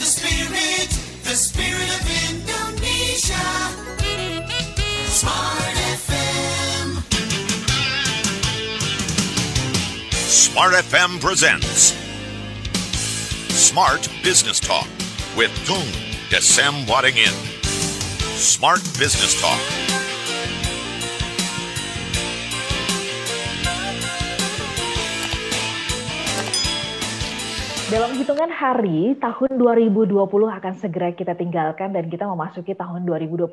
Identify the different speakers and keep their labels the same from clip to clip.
Speaker 1: the spirit, the spirit of Indonesia. Smart FM.
Speaker 2: Smart FM presents Smart Business Talk with Tung Desem Wadding In. Smart Business Talk
Speaker 3: Dalam hitungan hari, tahun 2020 akan segera kita tinggalkan dan kita memasuki tahun 2021.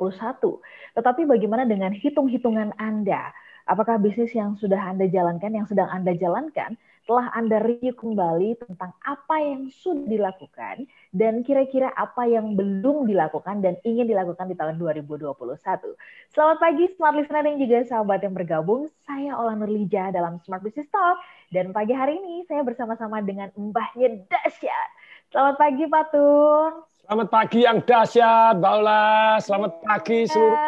Speaker 3: Tetapi bagaimana dengan hitung-hitungan Anda? Apakah bisnis yang sudah Anda jalankan, yang sedang Anda jalankan, setelah Anda review kembali tentang apa yang sudah dilakukan dan kira-kira apa yang belum dilakukan dan ingin dilakukan di tahun 2021. Selamat pagi Smart Listener dan juga sahabat yang bergabung. Saya Ola Nurlija dalam Smart Business Talk dan pagi hari ini saya bersama-sama dengan Mbahnya Dasyat. Selamat pagi Pak Tun.
Speaker 4: Selamat pagi yang dahsyat, Baula. Selamat iya. pagi seluruh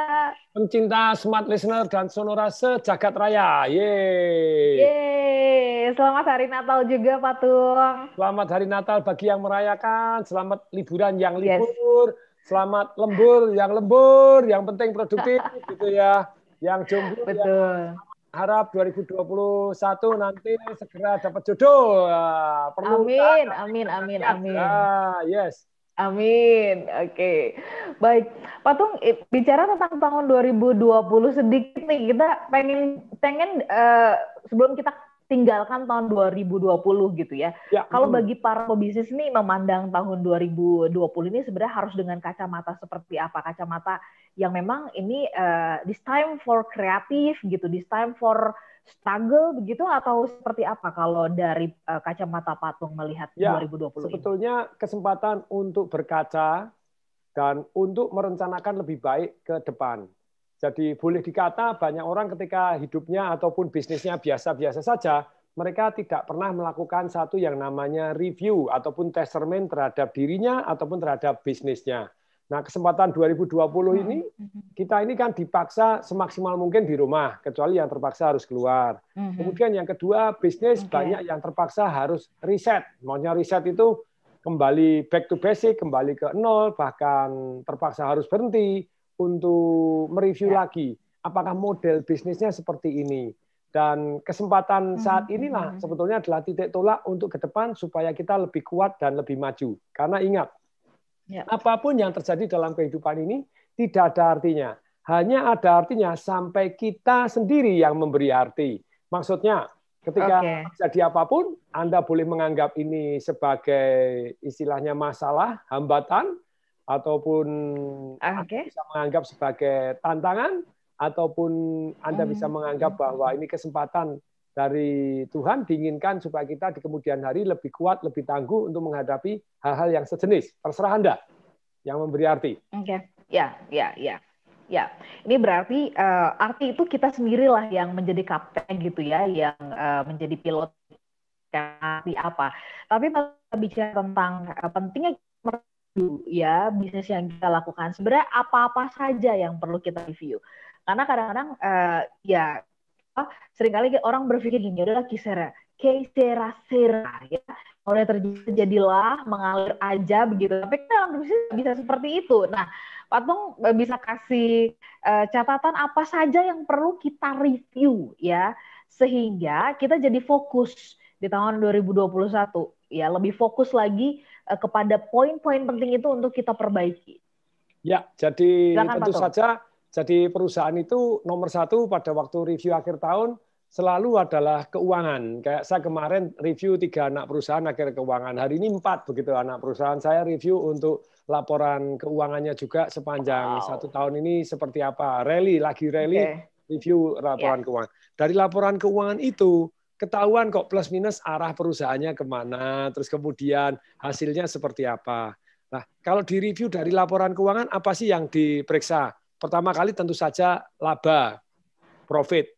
Speaker 4: pencinta Smart Listener dan Sonora sejagat raya. Yeay.
Speaker 3: Selamat hari Natal juga, Pak Tung.
Speaker 4: Selamat hari Natal bagi yang merayakan. Selamat liburan yang libur. Yes. Selamat lembur yang lembur. Yang penting produktif gitu ya. Yang jomblo Betul. Yang harap 2021 nanti segera dapat jodoh. Ah, perlu amin, kan? amin, amin, amin. Ah, yes. Amin. Oke. Okay.
Speaker 3: Baik. Tung eh, bicara tentang tahun 2020 sedikit nih. Kita pengen pengen uh, sebelum kita tinggalkan tahun 2020 gitu ya. ya Kalau hmm. bagi para pebisnis nih memandang tahun 2020 ini sebenarnya harus dengan kacamata seperti apa? Kacamata yang memang ini uh, this time for kreatif gitu, this time for struggle begitu atau seperti apa kalau dari uh, kacamata patung
Speaker 4: melihat ya, 2020 sebetulnya ini? Sebetulnya kesempatan untuk berkaca dan untuk merencanakan lebih baik ke depan. Jadi boleh dikata banyak orang ketika hidupnya ataupun bisnisnya biasa-biasa saja, mereka tidak pernah melakukan satu yang namanya review ataupun testament terhadap dirinya ataupun terhadap bisnisnya. Nah, kesempatan 2020 hmm. ini kita ini kan dipaksa semaksimal mungkin di rumah, kecuali yang terpaksa harus keluar. Hmm. Kemudian yang kedua, bisnis okay. banyak yang terpaksa harus riset. Maunya riset itu kembali back to basic, kembali ke nol, bahkan terpaksa harus berhenti untuk mereview yeah. lagi apakah model bisnisnya seperti ini. Dan kesempatan hmm. saat inilah sebetulnya adalah titik tolak untuk ke depan supaya kita lebih kuat dan lebih maju. Karena ingat, Ya. Apapun yang terjadi dalam kehidupan ini tidak ada artinya. Hanya ada artinya sampai kita sendiri yang memberi arti. Maksudnya, ketika okay. terjadi apapun, Anda boleh menganggap ini sebagai istilahnya masalah, hambatan, ataupun okay. Ah, Anda bisa menganggap sebagai tantangan, ataupun Anda hmm. bisa menganggap bahwa ini kesempatan dari Tuhan diinginkan supaya kita di kemudian hari lebih kuat, lebih tangguh untuk menghadapi hal-hal yang sejenis. Terserah Anda yang memberi arti. Oke. Okay.
Speaker 3: Ya, ya, ya. Ya, ini berarti uh, arti itu kita sendirilah yang menjadi kapten gitu ya, yang uh, menjadi pilot arti apa. Tapi kalau bicara tentang uh, pentingnya review ya bisnis yang kita lakukan. Sebenarnya apa-apa saja yang perlu kita review. Karena kadang-kadang uh, ya seringkali orang berpikir gini adalah kisera kisera sera ya oleh terjadi jadilah mengalir aja begitu tapi kan dalam bisnis bisa seperti itu nah patung eh, bisa kasih uh, catatan apa saja yang perlu kita review ya sehingga kita jadi fokus di tahun 2021 ya lebih fokus lagi uh, kepada poin-poin penting itu untuk kita perbaiki
Speaker 1: ya
Speaker 4: jadi Silahkan, tentu Patung. saja jadi perusahaan itu nomor satu pada waktu review akhir tahun selalu adalah keuangan. Kayak saya kemarin review tiga anak perusahaan akhir keuangan. Hari ini empat begitu anak perusahaan. Saya review untuk laporan keuangannya juga sepanjang wow. satu tahun ini seperti apa. Rally, lagi rally okay. review laporan yeah. keuangan. Dari laporan keuangan itu ketahuan kok plus minus arah perusahaannya kemana, terus kemudian hasilnya seperti apa. Nah, kalau di review dari laporan keuangan, apa sih yang diperiksa? Pertama kali tentu saja laba, profit.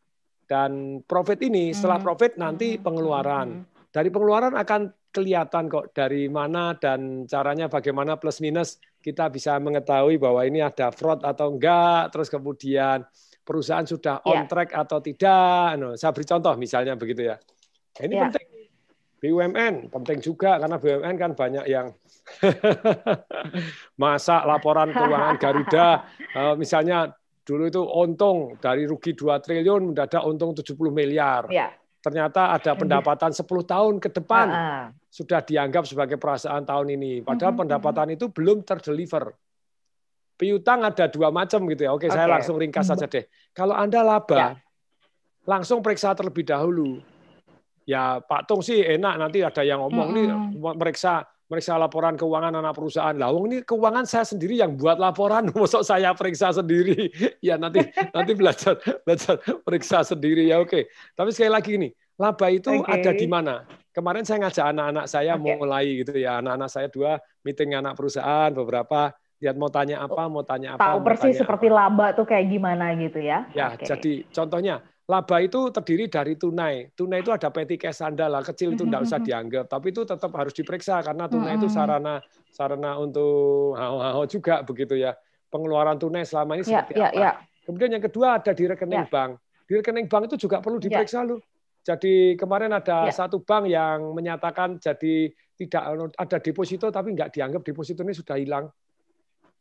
Speaker 4: Dan profit ini setelah hmm. profit nanti hmm. pengeluaran. Hmm. Dari pengeluaran akan kelihatan kok dari mana dan caranya bagaimana plus minus kita bisa mengetahui bahwa ini ada fraud atau enggak, terus kemudian perusahaan sudah on ya. track atau tidak. Nah, saya beri contoh misalnya begitu ya. Ini ya. penting. BUMN penting juga karena BUMN kan banyak yang masa laporan keuangan Garuda eh, misalnya dulu itu untung dari rugi 2 triliun mendadak untung 70 miliar. Ya. Ternyata ada pendapatan 10 tahun ke depan uh -uh. sudah dianggap sebagai perasaan tahun ini. Padahal mhm, pendapatan mhm. itu belum terdeliver. Piutang ada dua macam gitu ya. Oke, okay. saya langsung ringkas mhm. saja deh. Kalau Anda laba, ya. langsung periksa terlebih dahulu ya Pak Tung sih enak nanti ada yang ngomong mm -hmm. nih meriksa meriksa laporan keuangan anak perusahaan. Lah ini keuangan saya sendiri yang buat laporan, masuk saya periksa sendiri. ya nanti nanti belajar belajar periksa sendiri ya oke. Okay. Tapi sekali lagi ini, laba itu okay. ada di mana? Kemarin saya ngajak anak-anak saya okay. mulai gitu ya. Anak-anak saya dua meeting anak perusahaan beberapa lihat mau tanya apa, mau tanya apa. Tahu persis seperti
Speaker 3: apa. laba tuh kayak gimana gitu ya. Ya, okay.
Speaker 4: jadi contohnya Laba itu terdiri dari tunai. Tunai itu ada petty cash sandal lah, kecil itu tidak mhm, usah mhm. dianggap. Tapi itu tetap harus diperiksa karena tunai itu mhm. sarana sarana untuk hao-hao juga begitu ya. Pengeluaran tunai selama ini ya, seperti ya, apa. Ya. Kemudian yang kedua ada di rekening ya. bank. Di rekening bank itu juga perlu ya. diperiksa ya. loh. Jadi kemarin ada ya. satu bank yang menyatakan jadi tidak ada deposito tapi enggak dianggap deposito ini sudah hilang.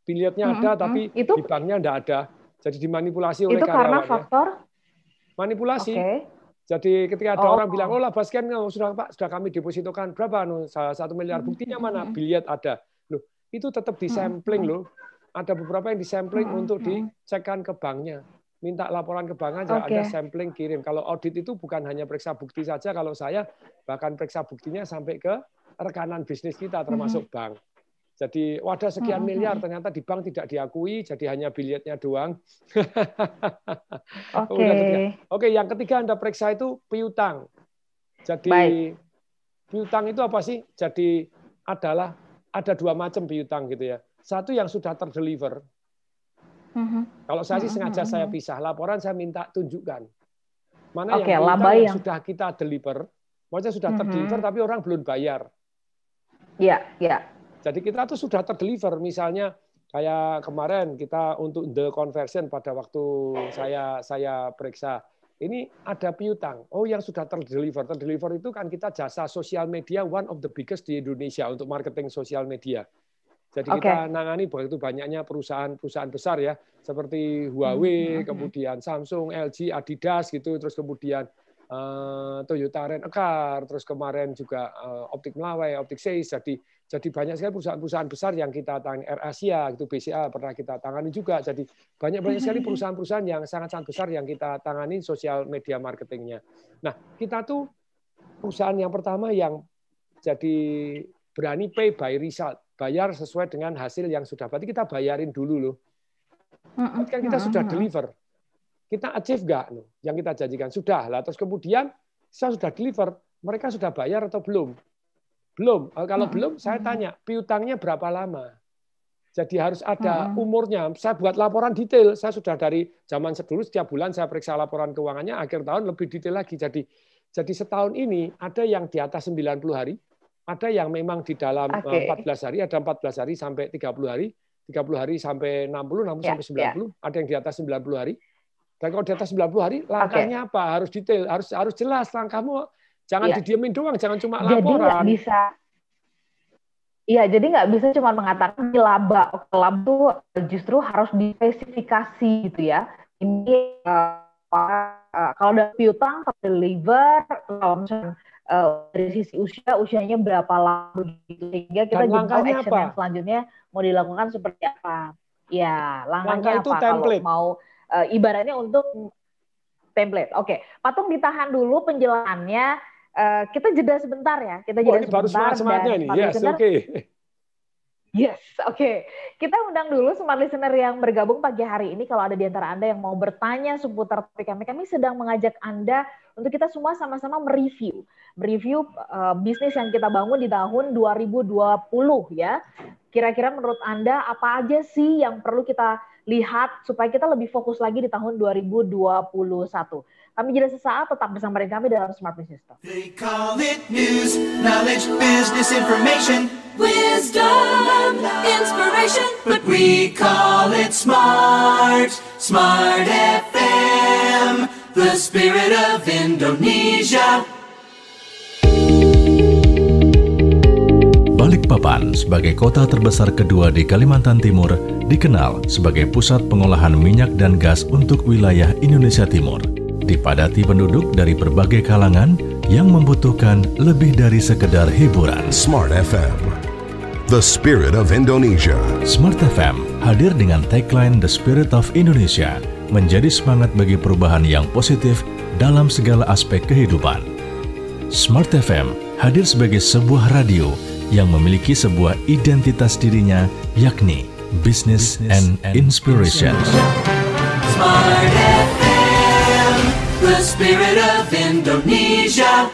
Speaker 4: Pilihannya ada -hmm. tapi itu, di banknya nggak ada. Jadi dimanipulasi oleh itu karena faktor manipulasi. Okay. Jadi ketika ada oh. orang bilang, oh laba sekian, oh, sudah Pak, sudah kami depositokan berapa? Salah satu miliar. Buktinya hmm. mana? Biliat ada. Loh, itu tetap disampling hmm. hmm. loh. Ada beberapa yang disampling untuk dicekkan ke banknya. Minta laporan ke bank aja, okay. ada sampling kirim. Kalau audit itu bukan hanya periksa bukti saja, kalau saya bahkan periksa buktinya sampai ke rekanan bisnis kita termasuk bank. Jadi wadah sekian miliar ternyata di bank tidak diakui, jadi hanya bilietnya doang. Oke. Okay. Oke, yang ketiga Anda periksa itu piutang. Jadi Baik. piutang itu apa sih? Jadi adalah ada dua macam piutang gitu ya. Satu yang sudah terdeliver.
Speaker 1: uh
Speaker 2: Kalau
Speaker 4: saya sih uh-huh. sengaja saya mm-hmm. pisah laporan saya minta tunjukkan. Mana okay, yang piutang yang, sudah kita deliver, maksudnya sudah uh terdeliver tapi orang belum bayar.
Speaker 1: Iya, yeah, iya. Yeah
Speaker 4: jadi kita tuh sudah terdeliver misalnya kayak kemarin kita untuk the conversion pada waktu saya saya periksa ini ada piutang. Oh, yang sudah terdeliver. Terdeliver itu kan kita jasa sosial media one of the biggest di Indonesia untuk marketing sosial media. Jadi okay. kita nangani begitu banyaknya perusahaan-perusahaan besar ya, seperti Huawei, hmm. hmm, hmm. kemudian Samsung, LG, Adidas gitu, terus kemudian uh, Toyota Rent a terus kemarin juga uh, Optik Melawai, Optik Seis. Jadi jadi banyak sekali perusahaan-perusahaan besar yang kita tangani, Air Asia, gitu, BCA pernah kita tangani juga. Jadi banyak banyak sekali mm-hmm. perusahaan-perusahaan yang sangat-sangat besar yang kita tangani sosial media marketingnya. Nah, kita tuh perusahaan yang pertama yang jadi berani pay by result, bayar sesuai dengan hasil yang sudah. Berarti kita bayarin dulu loh. Berarti kan kita sudah deliver. Kita achieve nggak yang kita janjikan? Sudah lah. Terus kemudian saya sudah deliver, mereka sudah bayar atau belum? Belum. Eh, kalau belum, saya tanya, piutangnya berapa lama? Jadi harus ada umurnya. Saya buat laporan detail. Saya sudah dari zaman sedulur setiap bulan saya periksa laporan keuangannya. Akhir tahun lebih detail lagi. Jadi jadi setahun ini ada yang di atas 90 hari, ada yang memang di dalam okay. Eh, 14 hari, ada 14 hari sampai 30 hari, 30 hari sampai 60, 60 yeah, sampai 90, yeah. ada yang di atas 90 hari. Dan kalau di atas 90 hari, langkahnya okay. apa? Harus detail, harus harus jelas langkahmu Jangan ya. didiemin doang, jangan cuma laporan. Jadi nggak bisa.
Speaker 3: Iya, jadi nggak bisa cuma mengatakan laba. Laba itu eh, justru harus dispesifikasi gitu ya. Ini uh, uh, kalau dari piutang, kalau deliver, kalau misalnya uh, dari sisi usia usianya berapa lama gitu sehingga kita Dan juga action apa? yang selanjutnya mau dilakukan seperti apa ya langkahnya Langkah itu apa template. kalau mau uh, ibaratnya untuk template oke okay. patung ditahan dulu penjelasannya Eh, kita jeda sebentar ya. Kita jeda oh, sebentar. Baru semangat semangatnya nih. Yes, oke. Okay. Yes, oke. Okay. Kita undang dulu smart listener yang bergabung pagi hari ini. Kalau ada di antara Anda yang mau bertanya seputar topik kami, kami sedang mengajak Anda untuk kita semua sama-sama mereview. Mereview uh, bisnis yang kita bangun di tahun 2020 ya. Kira-kira menurut Anda apa aja sih yang perlu kita lihat supaya kita lebih fokus lagi di tahun 2021. Kami jeda sesaat, tetap bersama dengan kami dalam Smart Business Talk.
Speaker 1: They call it news,
Speaker 3: knowledge, business
Speaker 1: information, wisdom, inspiration, but we call it smart, smart FM, the spirit of Indonesia.
Speaker 5: Balikpapan sebagai kota terbesar kedua di Kalimantan Timur dikenal sebagai pusat pengolahan minyak dan gas untuk wilayah Indonesia Timur dipadati penduduk dari berbagai kalangan yang membutuhkan lebih dari sekedar hiburan. Smart FM, the spirit of Indonesia. Smart FM hadir dengan tagline The Spirit of Indonesia, menjadi semangat bagi perubahan yang positif dalam segala aspek kehidupan. Smart FM hadir sebagai sebuah radio yang memiliki sebuah identitas dirinya, yakni Business, Business and, and Inspiration.
Speaker 1: Smart FM spirit of Indonesia.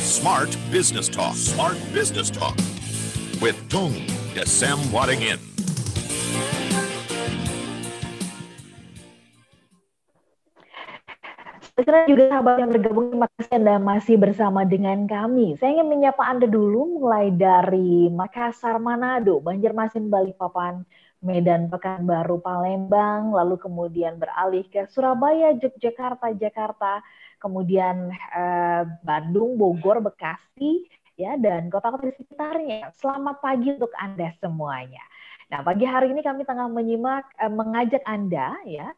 Speaker 2: Smart Business Talk. Smart Business Talk. With Tung Desem Wadingin.
Speaker 3: Sekiranya juga sahabat yang bergabung, terima kasih Anda masih bersama dengan kami. Saya ingin menyapa Anda dulu mulai dari Makassar, Manado, Banjarmasin, Balikpapan, Medan, Pekanbaru, Palembang, lalu kemudian beralih ke Surabaya, Yogyakarta, Jakarta, kemudian eh, Bandung, Bogor, Bekasi, ya dan kota-kota di sekitarnya. Selamat pagi untuk Anda semuanya. Nah, pagi hari ini kami tengah menyimak eh, mengajak Anda ya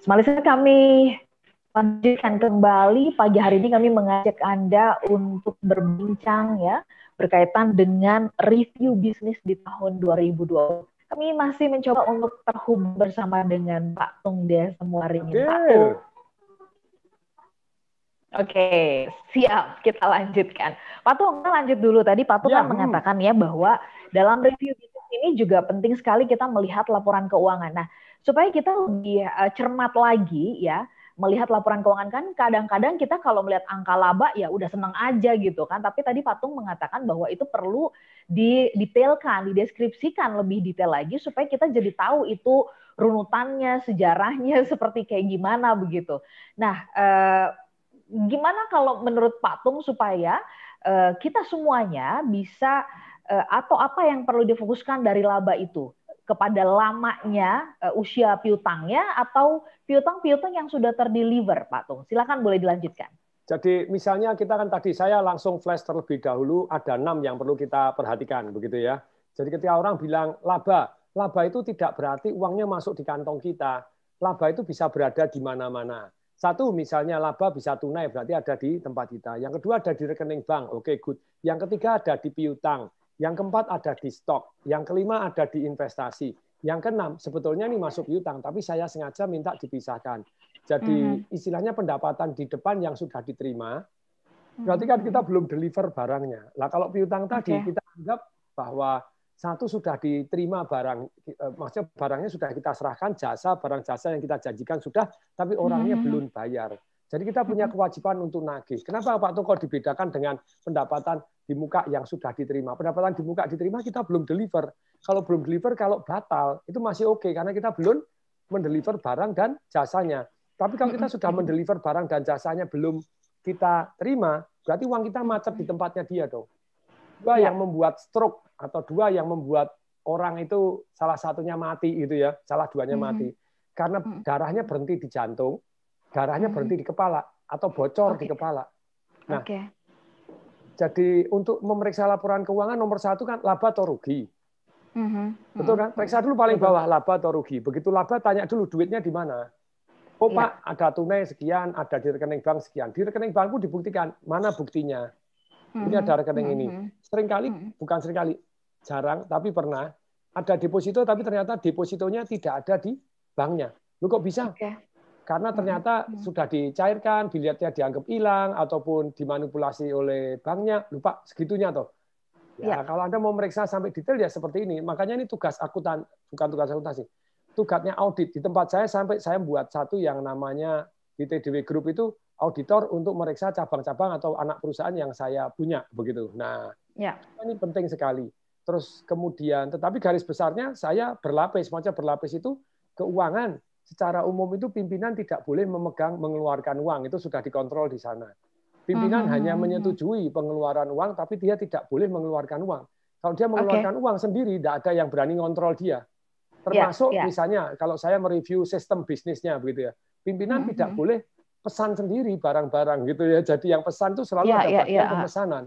Speaker 3: Semalisnya kami lanjutkan kembali pagi hari ini kami mengajak Anda untuk berbincang ya berkaitan dengan review bisnis di tahun 2020. Kami masih mencoba untuk terhubung bersama dengan Pak Tung semua hari ini. Pak Tung. Oke, siap. Kita lanjutkan. Pak Tung, kita lanjut dulu. Tadi Pak Tung ya, kan hmm. mengatakan ya bahwa dalam review bisnis ini juga penting sekali kita melihat laporan keuangan. Nah, supaya kita lebih uh, cermat lagi ya melihat laporan keuangan kan kadang-kadang kita kalau melihat angka laba ya udah senang aja gitu kan tapi tadi Patung mengatakan bahwa itu perlu didetailkan dideskripsikan lebih detail lagi supaya kita jadi tahu itu runutannya sejarahnya seperti kayak gimana begitu nah eh, gimana kalau menurut Patung supaya eh, kita semuanya bisa eh, atau apa yang perlu difokuskan dari laba itu kepada lamanya uh, usia piutangnya atau piutang-piutang yang sudah terdeliver, Pak Tung? Silakan boleh dilanjutkan.
Speaker 4: Jadi misalnya kita kan tadi saya langsung flash terlebih dahulu ada enam yang perlu kita perhatikan begitu ya. Jadi ketika orang bilang laba, laba itu tidak berarti uangnya masuk di kantong kita. Laba itu bisa berada di mana-mana. Satu misalnya laba bisa tunai berarti ada di tempat kita. Yang kedua ada di rekening bank, oke okay, good. Yang ketiga ada di piutang yang keempat ada di stok, yang kelima ada di investasi, yang keenam sebetulnya ini masuk piutang, tapi saya sengaja minta dipisahkan. Jadi mhm. istilahnya pendapatan di depan yang sudah diterima,
Speaker 1: mhm.
Speaker 4: berarti kan kita belum deliver barangnya. Lah kalau piutang tadi kita anggap bahwa satu sudah diterima barang, eh, maksudnya barangnya sudah kita serahkan jasa, barang jasa yang kita janjikan sudah, tapi orangnya mm -hmm. belum bayar. Jadi kita punya mhm. kewajiban untuk nagih. Kenapa Pak Toko dibedakan dengan pendapatan di muka yang sudah diterima. Pendapatan di muka diterima kita belum deliver. Kalau belum deliver, kalau batal itu masih oke okay, karena kita belum mendeliver barang dan jasanya. Tapi kalau kita sudah mendeliver barang dan jasanya belum kita terima, berarti uang kita macet di tempatnya dia dong. Dua ya. yang membuat stroke atau dua yang membuat orang itu salah satunya mati itu ya, salah duanya mati. Karena darahnya berhenti di jantung, darahnya berhenti di kepala atau bocor okay. di kepala. Nah, okay jadi untuk memeriksa laporan keuangan nomor satu kan laba atau rugi.
Speaker 1: Mm-hmm. Betul kan? Periksa dulu
Speaker 4: paling bawah laba atau rugi. Begitu laba tanya dulu duitnya di mana. Oh ya. Pak, ada tunai sekian, ada di rekening bank sekian. Di rekening bankku dibuktikan mana buktinya.
Speaker 1: mm Ini mm-hmm. ada rekening mm ini. Mm-hmm.
Speaker 4: Sering kali hmm bukan kali, jarang tapi pernah ada deposito tapi ternyata depositonya tidak ada di banknya. Lu kok bisa? Okay karena hmm. ternyata hmm. sudah dicairkan, dilihatnya dianggap hilang ataupun dimanipulasi oleh banknya, lupa segitunya toh. Ya, ya. kalau Anda mau memeriksa sampai detail ya seperti ini. Makanya ini tugas akutan, bukan tugas akuntansi. Tugasnya audit. Di tempat saya sampai saya buat satu yang namanya di TDW Group itu auditor untuk memeriksa cabang-cabang atau anak perusahaan yang saya punya begitu. Nah, ya. ini penting sekali. Terus kemudian, tetapi garis besarnya saya berlapis, macam berlapis itu keuangan, secara umum itu pimpinan tidak boleh memegang mengeluarkan uang itu sudah dikontrol di sana. Pimpinan hmm. hanya menyetujui pengeluaran uang tapi dia tidak boleh mengeluarkan uang. Kalau dia mengeluarkan okay. uang sendiri tidak ada yang berani kontrol dia. Ya, Termasuk yeah, yeah. misalnya kalau saya mereview sistem bisnisnya begitu ya. Pimpinan -hmm. tidak boleh pesan sendiri barang-barang gitu ya. Jadi yang pesan itu selalu yeah, ada yeah, yeah. pemesanan.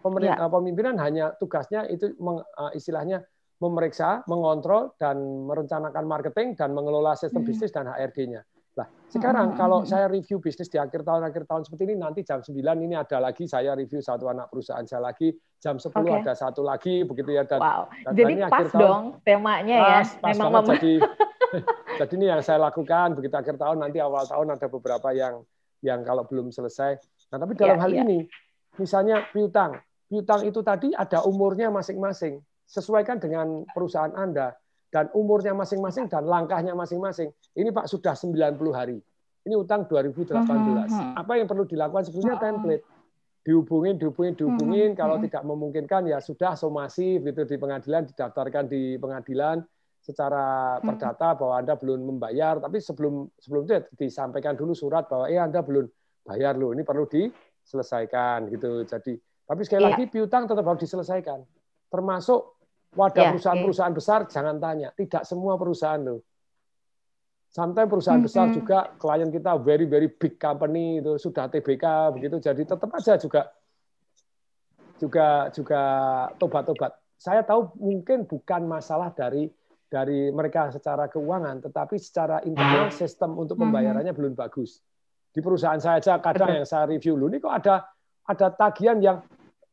Speaker 4: Pemerintah, yeah. Pemimpinan hanya tugasnya itu eh, istilahnya memeriksa, mengontrol, dan merencanakan marketing, dan mengelola sistem iya. bisnis dan HRD-nya. Nah, hmm, sekarang hmm, kalau hmm. saya review bisnis di akhir tahun-akhir tahun seperti ini, nanti jam 9 ini ada lagi saya review satu anak perusahaan saya lagi, jam 10 okay. ada satu lagi, begitu ya. Dan, wow, dan jadi pas akhir tahun, dong
Speaker 3: temanya ya, pas, ya. Pas Memang banget, jadi,
Speaker 4: jadi ini yang saya lakukan, begitu akhir tahun, nanti awal tahun ada beberapa yang yang kalau belum selesai. Nah, tapi dalam yeah, hal yeah. ini, misalnya piutang. Piutang itu tadi ada umurnya masing-masing sesuaikan dengan perusahaan Anda dan umurnya masing-masing dan langkahnya masing-masing. Ini Pak sudah 90 hari. Ini utang 2018. Hmm, hmm, hmm. Apa yang perlu dilakukan sebetulnya oh. template. Dihubungin, dihubungin, dihubungin. Kalau tidak memungkinkan ya sudah somasi begitu di pengadilan didaftarkan di pengadilan secara perdata bahwa Anda belum membayar, tapi sebelum sebelum itu ya disampaikan dulu surat bahwa eh Anda belum bayar loh, ini perlu diselesaikan gitu. Jadi tapi sekali yeah. lagi piutang tetap harus diselesaikan. Termasuk Wadah ya, perusahaan-perusahaan besar jangan tanya, tidak semua perusahaan loh. Sampai perusahaan mm -hmm. besar juga klien kita very very big company itu sudah TBK begitu jadi tetap aja juga juga juga tobat-tobat. Saya tahu mungkin bukan masalah dari dari mereka secara keuangan, tetapi secara internal sistem untuk mm-hmm. pembayarannya belum bagus. Di perusahaan saya aja kadang yang saya review, dulu ini kok ada ada tagihan yang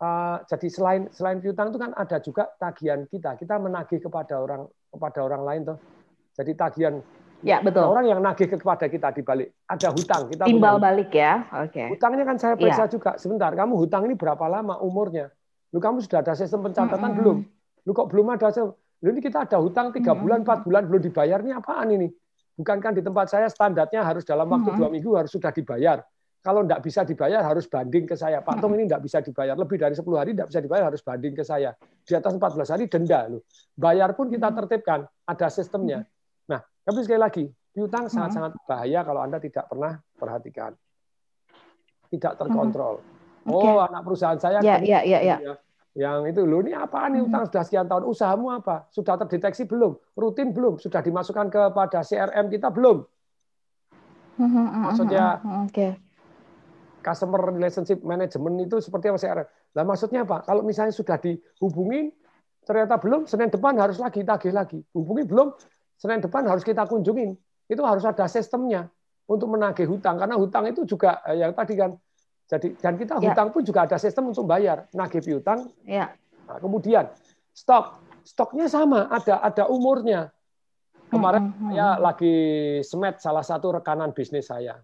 Speaker 4: Eh, jadi selain selain piutang itu kan ada juga tagihan kita. Kita menagih kepada orang kepada orang lain tuh. Jadi tagihan Ya, betul. Nah, orang yang nagih kepada kita di balik ada hutang kita timbal punya. balik ya. Oke. Okay. Hutangnya kan saya ya. periksa ya. juga. Sebentar, kamu hutang ini berapa lama umurnya? Lu kamu sudah ada sistem pencatatan mm -hmm. belum? Lu kok belum ada? sistem? Lu ini kita ada hutang tiga mm -hmm. bulan, empat bulan belum dibayar ini apaan ini? Bukankah di tempat saya standarnya harus dalam waktu dua mm -hmm. minggu harus sudah dibayar? kalau tidak bisa dibayar harus banding ke saya. Pak Tom hmm. ini tidak bisa dibayar. Lebih dari 10 hari tidak bisa dibayar harus banding ke saya. Di atas 14 hari denda loh. Bayar pun kita hmm. tertibkan, ada sistemnya. Hmm. Nah, tapi sekali lagi, piutang sangat-sangat bahaya kalau Anda tidak pernah perhatikan. Tidak terkontrol. Oh, okay. anak perusahaan saya yeah, yeah, yeah, yeah. Ya. yang itu loh ini apa nih utang sudah sekian tahun usahamu apa? Sudah terdeteksi belum? Rutin belum? Sudah dimasukkan kepada CRM kita belum?
Speaker 1: Maksudnya okay
Speaker 4: customer relationship management itu seperti apa CRM. Nah, maksudnya apa? Kalau misalnya sudah dihubungin, ternyata belum, Senin depan harus lagi, tagih lagi. Hubungi belum, Senin depan harus kita kunjungin. Itu harus ada sistemnya untuk menagih hutang. Karena hutang itu juga eh, yang tadi kan. Jadi Dan kita ya. hutang ya. pun juga ada sistem untuk bayar. Nagih piutang. Ya. Nah, kemudian, stok. Stoknya sama, ada ada umurnya. Kemarin hmm, hmm, hmm. saya lagi semet salah satu rekanan bisnis saya.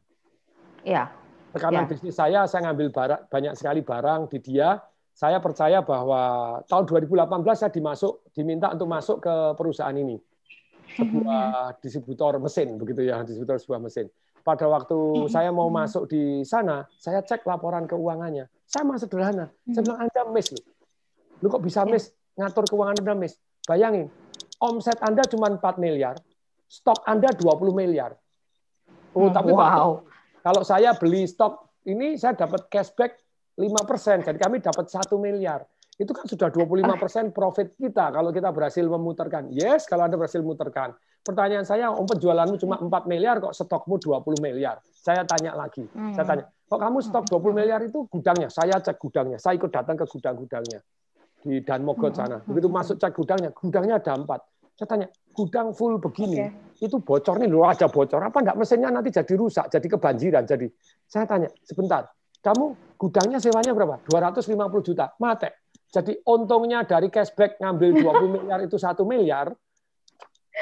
Speaker 4: Ya tekanan ya. bisnis saya, saya ngambil barang, banyak sekali barang di dia. Saya percaya bahwa tahun 2018 saya dimasuk, diminta untuk masuk ke perusahaan ini. Sebuah mm-hmm. distributor mesin, begitu ya, distributor sebuah mesin. Pada waktu mm-hmm. saya mau masuk di sana, saya cek laporan keuangannya. Sama sederhana. Saya mm-hmm. bilang, Anda miss. lu. Lu kok bisa ya. miss? Ngatur keuangan Anda miss. Bayangin, omset Anda cuma 4 miliar, stok Anda 20 miliar.
Speaker 3: Oh, tapi wow.
Speaker 4: Kalau saya beli stok ini saya dapat cashback 5%, jadi kami dapat 1 miliar. Itu kan sudah 25% ah. profit kita kalau kita berhasil memutarkan. Yes, kalau Anda berhasil memutarkan. Pertanyaan saya, om penjualanmu cuma 4 hmm. miliar, kok stokmu 20 miliar? Saya tanya lagi. Hmm. Saya tanya, kok kamu stok 20 hmm. miliar itu gudangnya? Saya cek gudangnya. Saya ikut datang ke gudang-gudangnya. Di Danmogot sana. Begitu masuk cek gudangnya, gudangnya ada 4 saya tanya, gudang full begini, okay. itu bocor nih, lu aja bocor. Apa enggak mesinnya nanti jadi rusak, jadi kebanjiran. Jadi saya tanya, sebentar, kamu gudangnya sewanya berapa? 250 juta. Mate. Jadi untungnya dari cashback ngambil 20 miliar itu satu miliar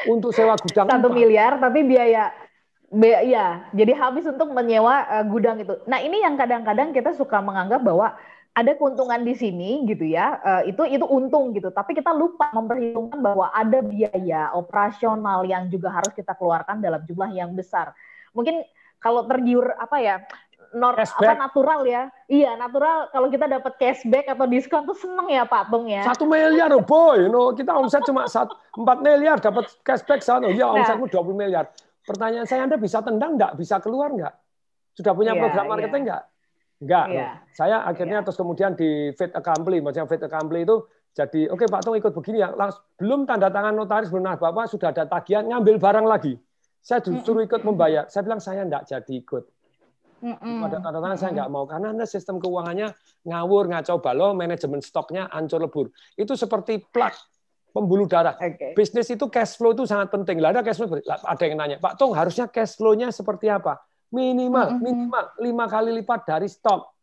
Speaker 3: untuk sewa gudang. Satu miliar, tapi biaya ya jadi habis untuk menyewa uh, gudang itu. Nah, ini yang kadang-kadang kita suka menganggap bahwa ada keuntungan di sini gitu ya uh, itu itu untung gitu tapi kita lupa memperhitungkan bahwa ada biaya operasional yang juga harus kita keluarkan dalam jumlah yang besar mungkin kalau tergiur apa ya nor, apa natural ya iya natural kalau kita dapat cashback atau diskon tuh seneng ya Pak Bung ya satu
Speaker 4: miliar oh boy you kita omset cuma satu empat miliar dapat cashback satu iya, ya omsetmu dua puluh miliar pertanyaan saya Anda bisa tendang nggak bisa keluar nggak sudah punya yeah, program iya. marketing yeah. nggak Enggak. Yeah. Saya akhirnya yeah. terus kemudian di fit accompli, maksudnya fit accompli itu jadi oke okay, Pak Tung ikut begini ya, langsung belum tanda tangan notaris belum nah Bapak sudah ada tagihan ngambil barang lagi. Saya disuruh ikut membayar. Saya bilang saya enggak jadi ikut.
Speaker 1: mm Pada tanda tangan saya enggak
Speaker 4: mau karena anda sistem keuangannya ngawur ngaco balo manajemen stoknya ancur lebur itu seperti plak pembuluh darah okay. bisnis itu cash flow itu sangat penting lada cash flow ada yang nanya Pak Tung harusnya cash flow-nya seperti apa minimal mm-hmm. minimal lima kali lipat dari stok.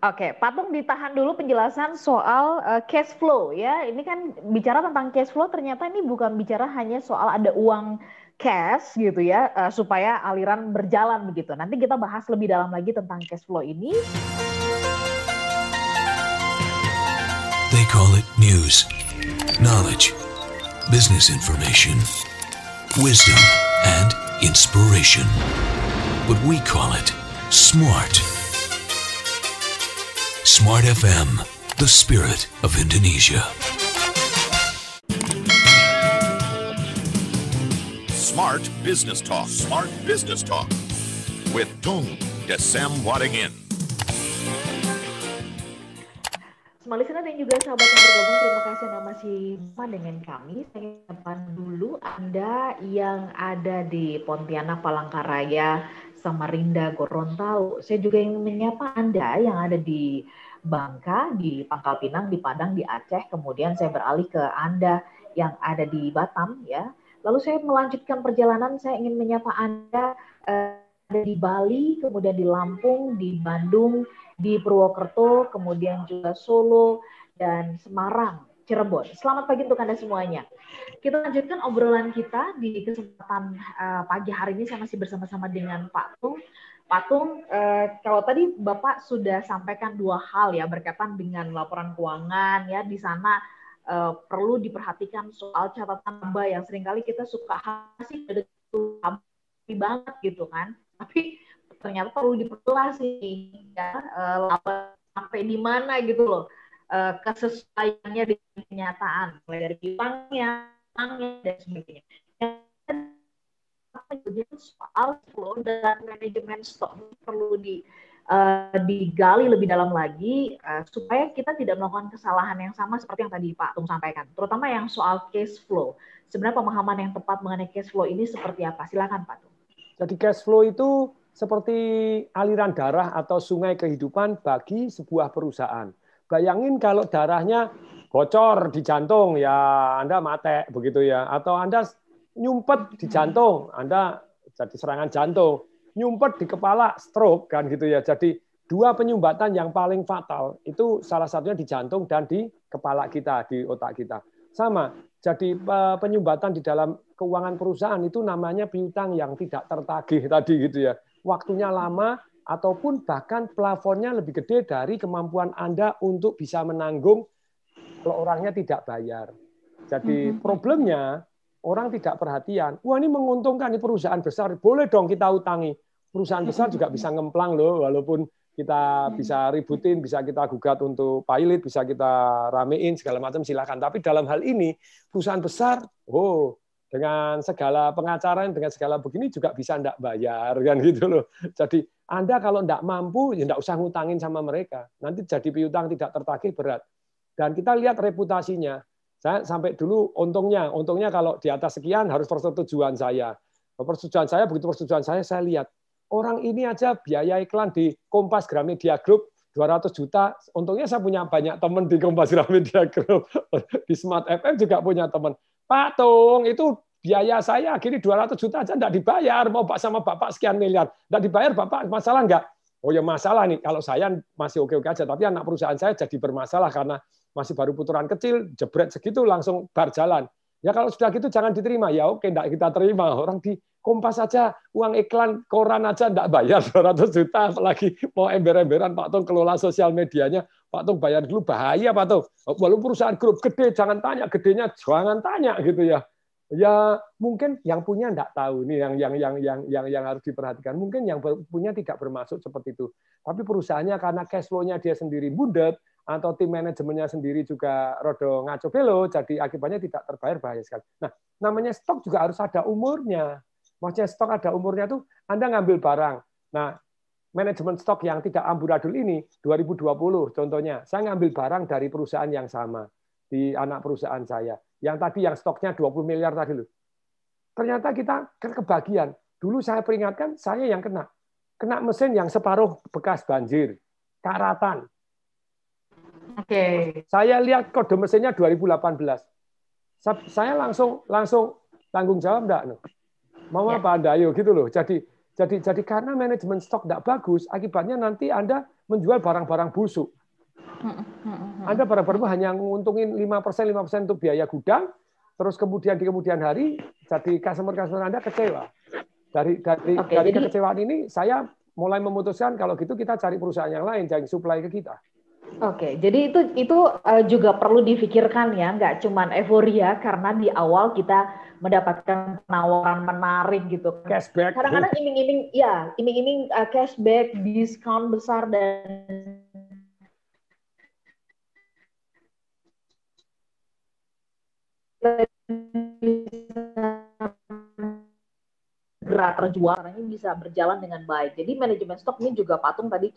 Speaker 4: Oke, okay. patung ditahan dulu
Speaker 3: penjelasan soal uh, cash flow ya. Ini kan bicara tentang cash flow ternyata ini bukan bicara hanya soal ada uang cash gitu ya uh, supaya aliran berjalan begitu. Nanti kita bahas lebih dalam lagi tentang cash flow ini.
Speaker 2: They call it news, knowledge, business information, wisdom and inspiration. but we call it Smart. Smart FM, the spirit of Indonesia. Smart Business Talk. Smart Business Talk with Tung Desam Wadingin.
Speaker 3: Semua listener dan juga sahabat yang bergabung, terima kasih Anda masih bersama dengan kami. Saya depan dulu Anda yang ada di Pontianak, Palangkaraya, Samarinda, Gorontalo. Saya juga ingin menyapa Anda yang ada di Bangka, di Pangkal Pinang, di Padang, di Aceh. Kemudian saya beralih ke Anda yang ada di Batam ya. Lalu saya melanjutkan perjalanan, saya ingin menyapa Anda eh, ada di Bali, kemudian di Lampung, di Bandung, di Purwokerto, kemudian juga Solo dan Semarang Cirebon. Selamat pagi untuk Anda semuanya. Kita lanjutkan obrolan kita di kesempatan uh, pagi hari ini. Saya masih bersama-sama dengan Pak Tung. Pak Tung, uh, kalau tadi Bapak sudah sampaikan dua hal ya berkaitan dengan laporan keuangan ya di sana uh, perlu diperhatikan soal catatan laba yang seringkali kita suka sih banget gitu kan, tapi ternyata perlu diperjelas sih ya uh, laba sampai di mana gitu loh uh, kesesuaiannya dengan kenyataan mulai dari uangnya, uangnya dan sebagainya. Yang soal flow dan manajemen stok perlu di eh, digali lebih dalam lagi eh, supaya kita tidak melakukan kesalahan yang sama seperti yang tadi Pak Tung sampaikan, terutama yang soal cash flow. Sebenarnya pemahaman yang tepat mengenai cash flow ini seperti apa? Silakan Pak Tung.
Speaker 4: Jadi cash flow itu seperti aliran darah atau sungai kehidupan bagi sebuah perusahaan. Bayangin kalau darahnya bocor di jantung, ya Anda mate begitu ya. Atau Anda nyumpet di hmm. jantung, Anda jadi serangan jantung. Nyumpet di kepala, stroke kan gitu ya. Jadi dua penyumbatan yang paling fatal itu salah satunya di jantung dan di kepala kita, di otak kita. Sama, jadi penyumbatan di dalam keuangan perusahaan itu namanya piutang yang tidak tertagih tadi gitu ya. Waktunya lama, ataupun bahkan plafonnya lebih gede dari kemampuan Anda untuk bisa menanggung kalau orangnya tidak bayar. Jadi mm-hmm. problemnya orang tidak perhatian. Wah ini menguntungkan ini perusahaan besar, boleh dong kita utangi. Perusahaan besar juga mm-hmm. bisa ngemplang loh, walaupun kita mm-hmm. bisa ributin, bisa kita gugat untuk pilot, bisa kita ramein segala macam silahkan. Tapi dalam hal ini perusahaan besar, oh dengan segala pengacaraan, dengan segala begini juga bisa ndak bayar kan gitu loh. Jadi anda kalau tidak mampu, ya tidak usah ngutangin sama mereka. Nanti jadi piutang tidak tertagih berat. Dan kita lihat reputasinya. Saya sampai dulu untungnya, untungnya kalau di atas sekian harus persetujuan saya. Persetujuan saya, begitu persetujuan saya, saya lihat. Orang ini aja biaya iklan di Kompas Gramedia Group 200 juta. Untungnya saya punya banyak teman di Kompas Gramedia Group. Di Smart FM juga punya teman. Pak Tung, itu biaya saya akhirnya 200 juta aja tidak dibayar mau pak sama bapak sekian miliar tidak dibayar bapak masalah nggak oh ya masalah nih kalau saya masih oke oke aja tapi anak perusahaan saya jadi bermasalah karena masih baru putaran kecil jebret segitu langsung bar jalan ya kalau sudah gitu jangan diterima ya oke tidak kita terima orang di Kompas saja uang iklan koran aja tidak bayar 200 juta apalagi mau ember-emberan Pak Tung kelola sosial medianya Pak Tung bayar dulu bahaya Pak Tung walaupun perusahaan grup gede jangan tanya gedenya jangan tanya gitu ya ya mungkin yang punya tidak tahu nih yang yang yang yang yang yang harus diperhatikan mungkin yang punya tidak bermaksud seperti itu tapi perusahaannya karena cash flow-nya dia sendiri bundet atau tim manajemennya sendiri juga rodo ngaco belo jadi akibatnya tidak terbayar bahaya sekali nah namanya stok juga harus ada umurnya maksudnya stok ada umurnya tuh anda ngambil barang nah manajemen stok yang tidak amburadul ini 2020 contohnya saya ngambil barang dari perusahaan yang sama di anak perusahaan saya yang tadi yang stoknya 20 miliar tadi loh. Ternyata kita kan kebagian. Dulu saya peringatkan, saya yang kena. Kena mesin yang separuh bekas banjir, karatan. Oke. Okay. Saya lihat kode mesinnya 2018. Saya langsung langsung tanggung jawab enggak? Loh. Mau yeah. apa Anda? Ayo gitu loh. Jadi jadi jadi karena manajemen stok tidak bagus, akibatnya nanti Anda menjual barang-barang busuk. Anda berapa hanya nguntungin 5%, persen untuk biaya gudang, terus kemudian di kemudian hari jadi customer-customer Anda kecewa. Dari dari Oke, dari jadi... kekecewaan ini saya mulai memutuskan kalau gitu kita cari perusahaan yang lain yang supply ke kita.
Speaker 3: Oke, jadi itu itu eh, juga perlu difikirkan ya, nggak cuman euforia karena di awal kita mendapatkan penawaran menarik gitu. Kan. Cashback. Kadang-kadang iming-iming, ya, iming-iming eh, cashback, diskon besar dan gerak ini bisa berjalan dengan baik. Jadi manajemen stok ini juga patung tadi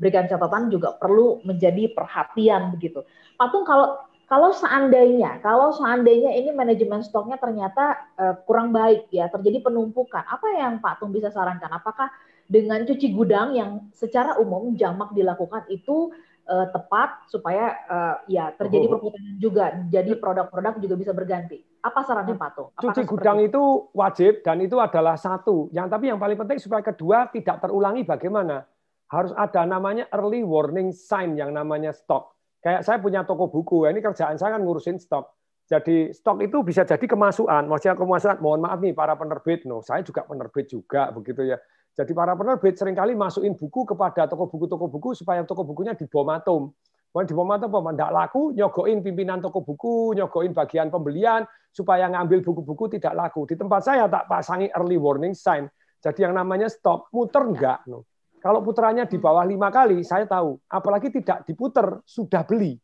Speaker 3: berikan catatan juga perlu menjadi perhatian begitu. Patung kalau kalau seandainya kalau seandainya ini manajemen stoknya ternyata uh, kurang baik ya terjadi penumpukan, apa yang Patung bisa sarankan? Apakah dengan cuci gudang yang secara umum jamak dilakukan itu uh, tepat supaya uh, ya terjadi oh. perputaran juga. Jadi produk-produk juga bisa berganti. Apa sarannya Pak Toh? Cuci
Speaker 4: gudang itu? wajib dan itu adalah satu. Yang tapi yang paling penting supaya kedua tidak terulangi bagaimana? Harus ada namanya early warning sign yang namanya stok. Kayak saya punya toko buku, ini kerjaan saya kan ngurusin stok. Jadi stok itu bisa jadi kemasukan. Maksudnya kemasukan, mohon maaf nih para penerbit. No, saya juga penerbit juga begitu ya. Jadi para penerbit seringkali masukin buku kepada toko buku-toko buku supaya toko bukunya dibomatom. Kemudian dibomatom, tidak laku, nyogoin pimpinan toko buku, nyogoin bagian pembelian, supaya ngambil buku-buku tidak laku. Di tempat saya tak pasangi early warning sign. Jadi yang namanya stop, muter enggak. Ya. Kalau putranya di hmm. bawah lima kali, saya tahu. Apalagi tidak diputer, sudah beli.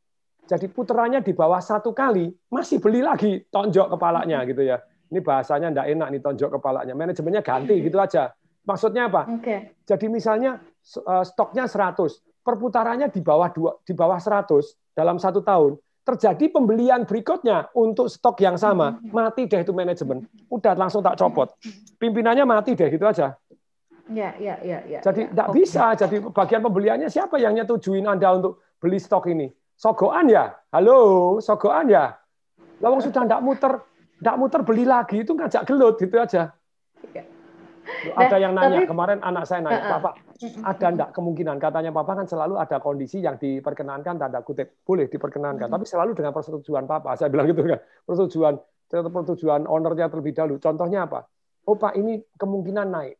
Speaker 4: Jadi puterannya di bawah satu kali, masih beli lagi, tonjok kepalanya hmm. gitu ya. Ini bahasanya enggak enak nih tonjok kepalanya. Manajemennya ganti hmm. gitu aja Maksudnya apa? Okay. Jadi misalnya eh, stoknya 100, perputarannya di bawah dua, di bawah 100 dalam satu tahun, terjadi pembelian berikutnya untuk stok yang sama, mm-hmm. mati deh itu manajemen. Mm-hmm. Udah langsung tak copot. Mm-hmm. Pimpinannya mati deh gitu aja.
Speaker 1: Ya, ya, ya, ya. ya. Jadi
Speaker 4: tidak ya. bisa. Jadi bagian pembeliannya siapa yang nyetujuin Anda untuk beli stok ini? Sogoan ya? Halo, sogoan ya? Lawang sudah tidak muter, tidak muter beli lagi itu ngajak gelut gitu aja.
Speaker 1: Ya. Nah, ada yang nanya tapi,
Speaker 4: kemarin anak saya nanya, "Papa, ada enggak kemungkinan?" Katanya Papa kan selalu ada kondisi yang diperkenankan tanda kutip, boleh diperkenankan, uh, tapi selalu dengan persetujuan Papa. Saya bilang gitu kan. Persetujuan persetujuan ownernya terlebih dahulu. Contohnya apa? Oh, Pak, ini kemungkinan naik.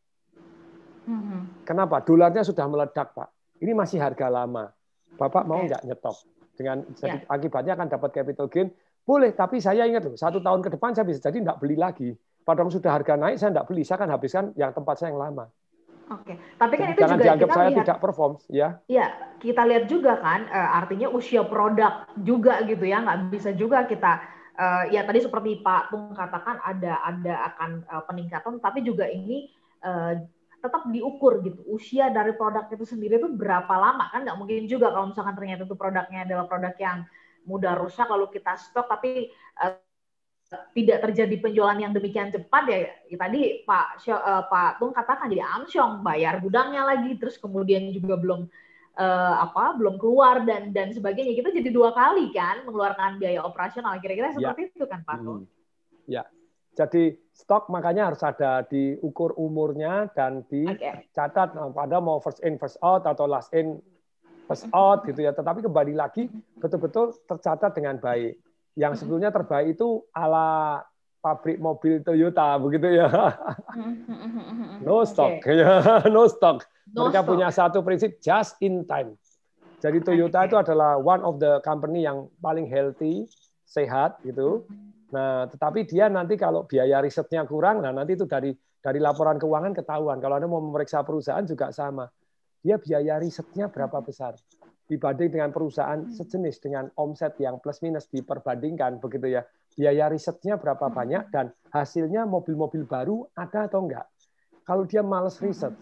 Speaker 4: Hmm. Kenapa? Dolarnya sudah meledak, Pak. Ini masih harga lama. Bapak mau nggak nyetop? Dengan ya. jadi, yeah. akibatnya akan dapat capital gain. Boleh, tapi saya ingat loh, satu tahun ke depan saya bisa jadi nggak beli lagi padahal sudah harga naik saya tidak beli, saya akan habiskan yang tempat saya yang lama.
Speaker 3: Oke, tapi kan Jadi itu jangan juga dianggap kita saya lihat, tidak perform, ya? Iya, kita lihat juga kan, eh, artinya usia produk juga gitu ya, nggak bisa juga kita eh, ya tadi seperti Pak Tung katakan ada ada akan eh, peningkatan, tapi juga ini tetap diukur gitu usia dari produk itu sendiri itu berapa lama kan nggak mungkin juga kalau misalkan ternyata itu produknya adalah produk yang mudah rusak lalu kita stok tapi tidak terjadi penjualan yang demikian cepat ya, ya tadi Pak uh, Pak Tung katakan jadi amsyong bayar gudangnya lagi terus kemudian juga belum uh, apa belum keluar dan dan sebagainya kita jadi dua kali kan mengeluarkan biaya operasional kira-kira ya. seperti ya. itu kan Pak
Speaker 4: Tung. Hmm. Ya. Jadi stok makanya harus ada diukur umurnya dan dicatat okay. Eh, pada mau first in first out atau last in first out mm-hmm. gitu ya. Tetapi kembali lagi betul-betul tercatat dengan baik yang sebetulnya terbaik itu ala pabrik mobil Toyota begitu ya. No stock, okay. Ya. no stock.
Speaker 1: No Mereka stock. punya
Speaker 4: satu prinsip just in time. Jadi Toyota okay. itu adalah one of the company yang paling healthy, sehat gitu. Nah, tetapi dia nanti kalau biaya risetnya kurang, nah nanti itu dari dari laporan keuangan ketahuan. Kalau Anda mau memeriksa perusahaan juga sama. Dia biaya risetnya berapa besar? dibanding dengan perusahaan hmm. sejenis dengan omset yang plus minus diperbandingkan begitu ya biaya risetnya berapa hmm. banyak dan hasilnya mobil-mobil baru ada atau enggak kalau dia males hmm, riset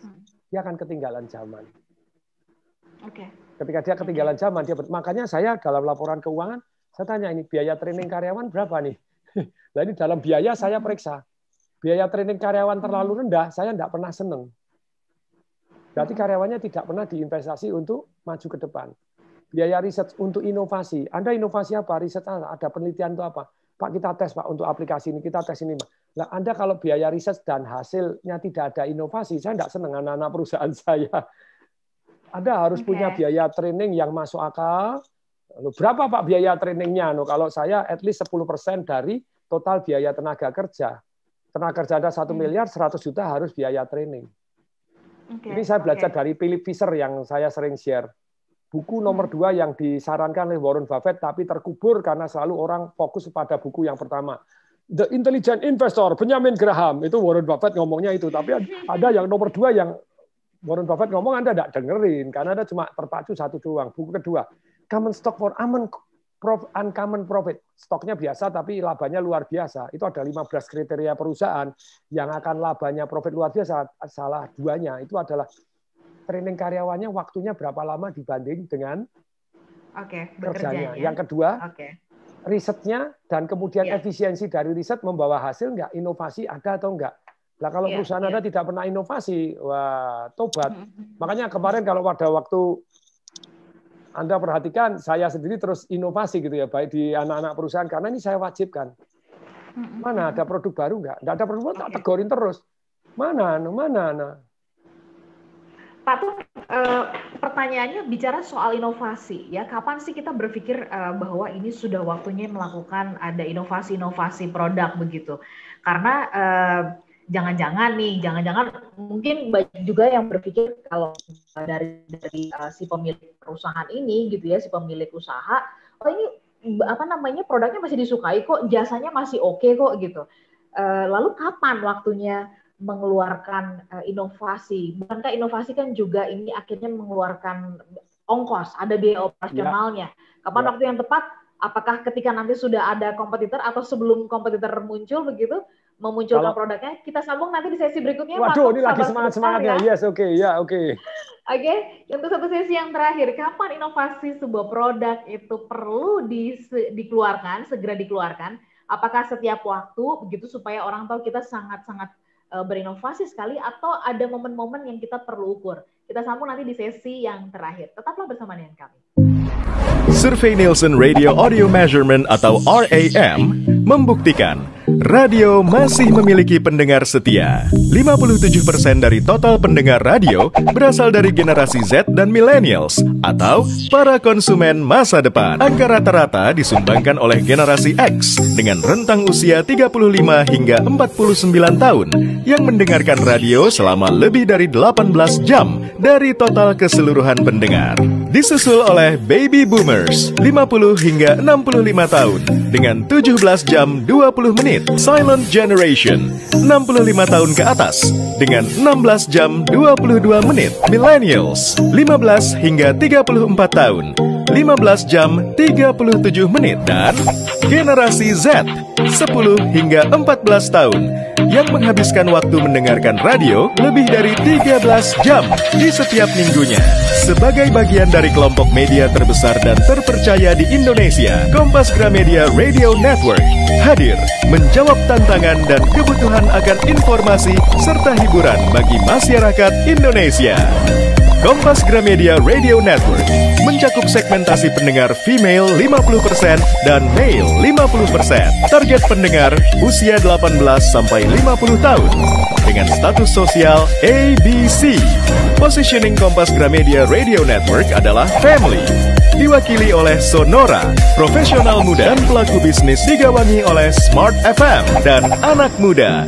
Speaker 4: dia akan ketinggalan zaman oke ketika dia ketinggalan zaman dia makanya saya dalam laporan keuangan saya tanya ini biaya training karyawan berapa nih nah ini dalam biaya saya periksa biaya training karyawan terlalu rendah saya enggak pernah seneng Berarti karyawannya tidak pernah diinvestasi untuk maju ke depan. Biaya riset untuk inovasi. Anda inovasi apa? Riset ada penelitian itu apa? Pak kita tes Pak untuk aplikasi ini, kita tes ini. Nah, Anda kalau biaya riset dan hasilnya tidak ada inovasi, saya tidak senang anak-anak perusahaan saya. Anda harus okay. punya biaya training yang masuk akal. Lalu berapa Pak biaya trainingnya? kalau saya at least 10% dari total biaya tenaga kerja. Tenaga kerja ada 1 hmm. miliar, 100 juta harus biaya training. Okay. Ini saya belajar okay. dari Philip Fisher yang saya sering share. Buku hmm. nomor dua yang disarankan oleh Warren Buffett tapi terkubur karena selalu orang fokus pada buku yang pertama. The Intelligent Investor, Benjamin Graham. Itu Warren Buffett ngomongnya itu. Tapi ada yang nomor dua yang Warren Buffett ngomong Anda tidak dengerin. Karena Anda cuma terpacu satu doang. Buku kedua, Common Stock for Common Prof, uncommon profit, stoknya biasa tapi labanya luar biasa. Itu ada 15 kriteria perusahaan yang akan labanya profit luar biasa. Salah duanya itu adalah training karyawannya waktunya berapa lama dibanding dengan
Speaker 3: okay, kerjanya.
Speaker 4: Ya. Yang kedua, okay. risetnya dan kemudian yeah. efisiensi dari riset membawa hasil nggak, inovasi ada atau nggak. Nah kalau yeah, perusahaan yeah. Anda iya. tidak pernah inovasi, wah tobat. Mm-hmm. Makanya kemarin kalau pada waktu anda perhatikan saya sendiri terus inovasi gitu ya, baik di anak-anak perusahaan karena ini saya wajibkan. Mana ada produk baru nggak? Nggak ada produk baru, tak iya. tegurin terus. Mana, mana, mana? Nah.
Speaker 3: Pak Tung, eh, pertanyaannya bicara soal inovasi ya, kapan sih kita berpikir eh, bahwa ini sudah waktunya melakukan ada inovasi-inovasi produk begitu? Karena eh, jangan-jangan nih, jangan-jangan mungkin banyak juga yang berpikir kalau dari dari uh, si pemilik perusahaan ini gitu ya, si pemilik usaha, oh ini apa namanya produknya masih disukai kok, jasanya masih oke okay kok gitu. Uh, lalu kapan waktunya mengeluarkan uh, inovasi? Bukankah inovasi kan juga ini akhirnya mengeluarkan ongkos, ada biaya operasionalnya. Ya. Kapan ya. waktu yang tepat? Apakah ketika nanti sudah ada kompetitor atau sebelum kompetitor muncul begitu? memunculkan Kalau, produknya. Kita sambung nanti di sesi berikutnya. Waduh, Pak, ini lagi semangat-semangatnya. Ya. Yes,
Speaker 4: ya. iya, oke, okay, ya, oke. Okay.
Speaker 3: Oke, okay, untuk satu sesi yang terakhir, kapan inovasi sebuah produk itu perlu di, dikeluarkan, segera dikeluarkan? Apakah setiap waktu begitu supaya orang tahu kita sangat-sangat eh, berinovasi sekali atau ada momen-momen yang kita perlu ukur? Kita sambung nanti di sesi yang terakhir. Tetaplah bersama dengan kami.
Speaker 5: Survei Nielsen Radio Audio Measurement atau RAM membuktikan radio masih memiliki pendengar setia. 57% dari total pendengar radio berasal dari generasi Z dan millennials atau para konsumen masa depan. Angka rata-rata disumbangkan oleh generasi X dengan rentang usia 35 hingga 49 tahun yang mendengarkan radio selama lebih dari 18 jam dari total keseluruhan pendengar. Disusul oleh B Baby Boomers 50 hingga 65 tahun dengan 17 jam 20 menit Silent Generation 65 tahun ke atas dengan 16 jam 22 menit Millennials 15 hingga 34 tahun 15 jam 37 menit dan generasi Z 10 hingga 14 tahun yang menghabiskan waktu mendengarkan radio lebih dari 13 jam di setiap minggunya. Sebagai bagian dari kelompok media terbesar dan terpercaya di Indonesia, Kompas Gramedia Radio Network hadir menjawab tantangan dan kebutuhan akan informasi serta hiburan bagi masyarakat Indonesia. Kompas Gramedia Radio Network mencakup segmentasi pendengar female 50% dan male 50%. Target pendengar usia 18 sampai 50 tahun dengan status sosial ABC. Positioning Kompas Gramedia Radio Network adalah family. Diwakili oleh Sonora, profesional muda dan pelaku bisnis digawangi oleh Smart FM dan anak muda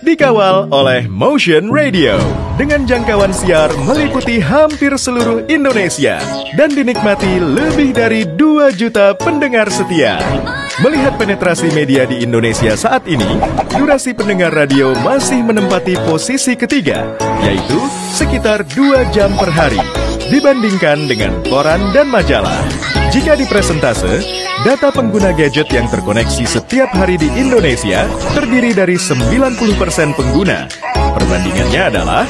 Speaker 5: dikawal oleh Motion Radio dengan jangkauan siar meliputi hampir seluruh Indonesia dan dinikmati lebih dari 2 juta pendengar setia. Melihat penetrasi media di Indonesia saat ini, durasi pendengar radio masih menempati posisi ketiga, yaitu sekitar 2 jam per hari dibandingkan dengan koran dan majalah. Jika di presentase, Data pengguna gadget yang terkoneksi setiap hari di Indonesia terdiri dari 90% pengguna. Perbandingannya adalah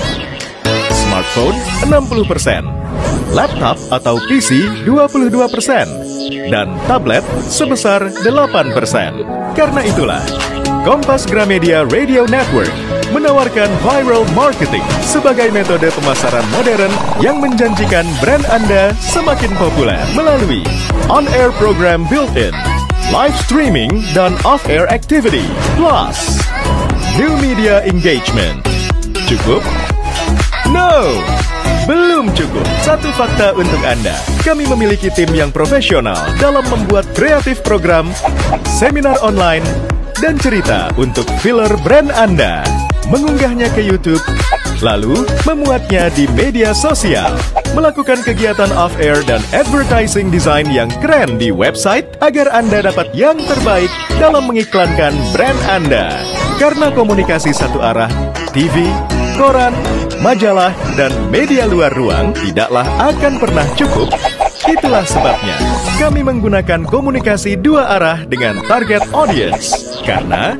Speaker 5: smartphone 60%, laptop atau PC 22%, dan tablet sebesar 8%. Karena itulah, Kompas Gramedia Radio Network menawarkan viral marketing sebagai metode pemasaran modern yang menjanjikan brand Anda semakin populer melalui on-air program built-in, live streaming dan off-air activity, plus new media engagement. Cukup? No! Belum cukup. Satu fakta untuk Anda. Kami memiliki tim yang profesional dalam membuat kreatif program, seminar online, dan cerita untuk filler brand Anda mengunggahnya ke YouTube, lalu memuatnya di media sosial, melakukan kegiatan off-air dan advertising design yang keren di website agar Anda dapat yang terbaik dalam mengiklankan brand Anda. Karena komunikasi satu arah, TV, koran, majalah, dan media luar ruang tidaklah akan pernah cukup Itulah sebabnya kami menggunakan komunikasi dua arah dengan target audience. Karena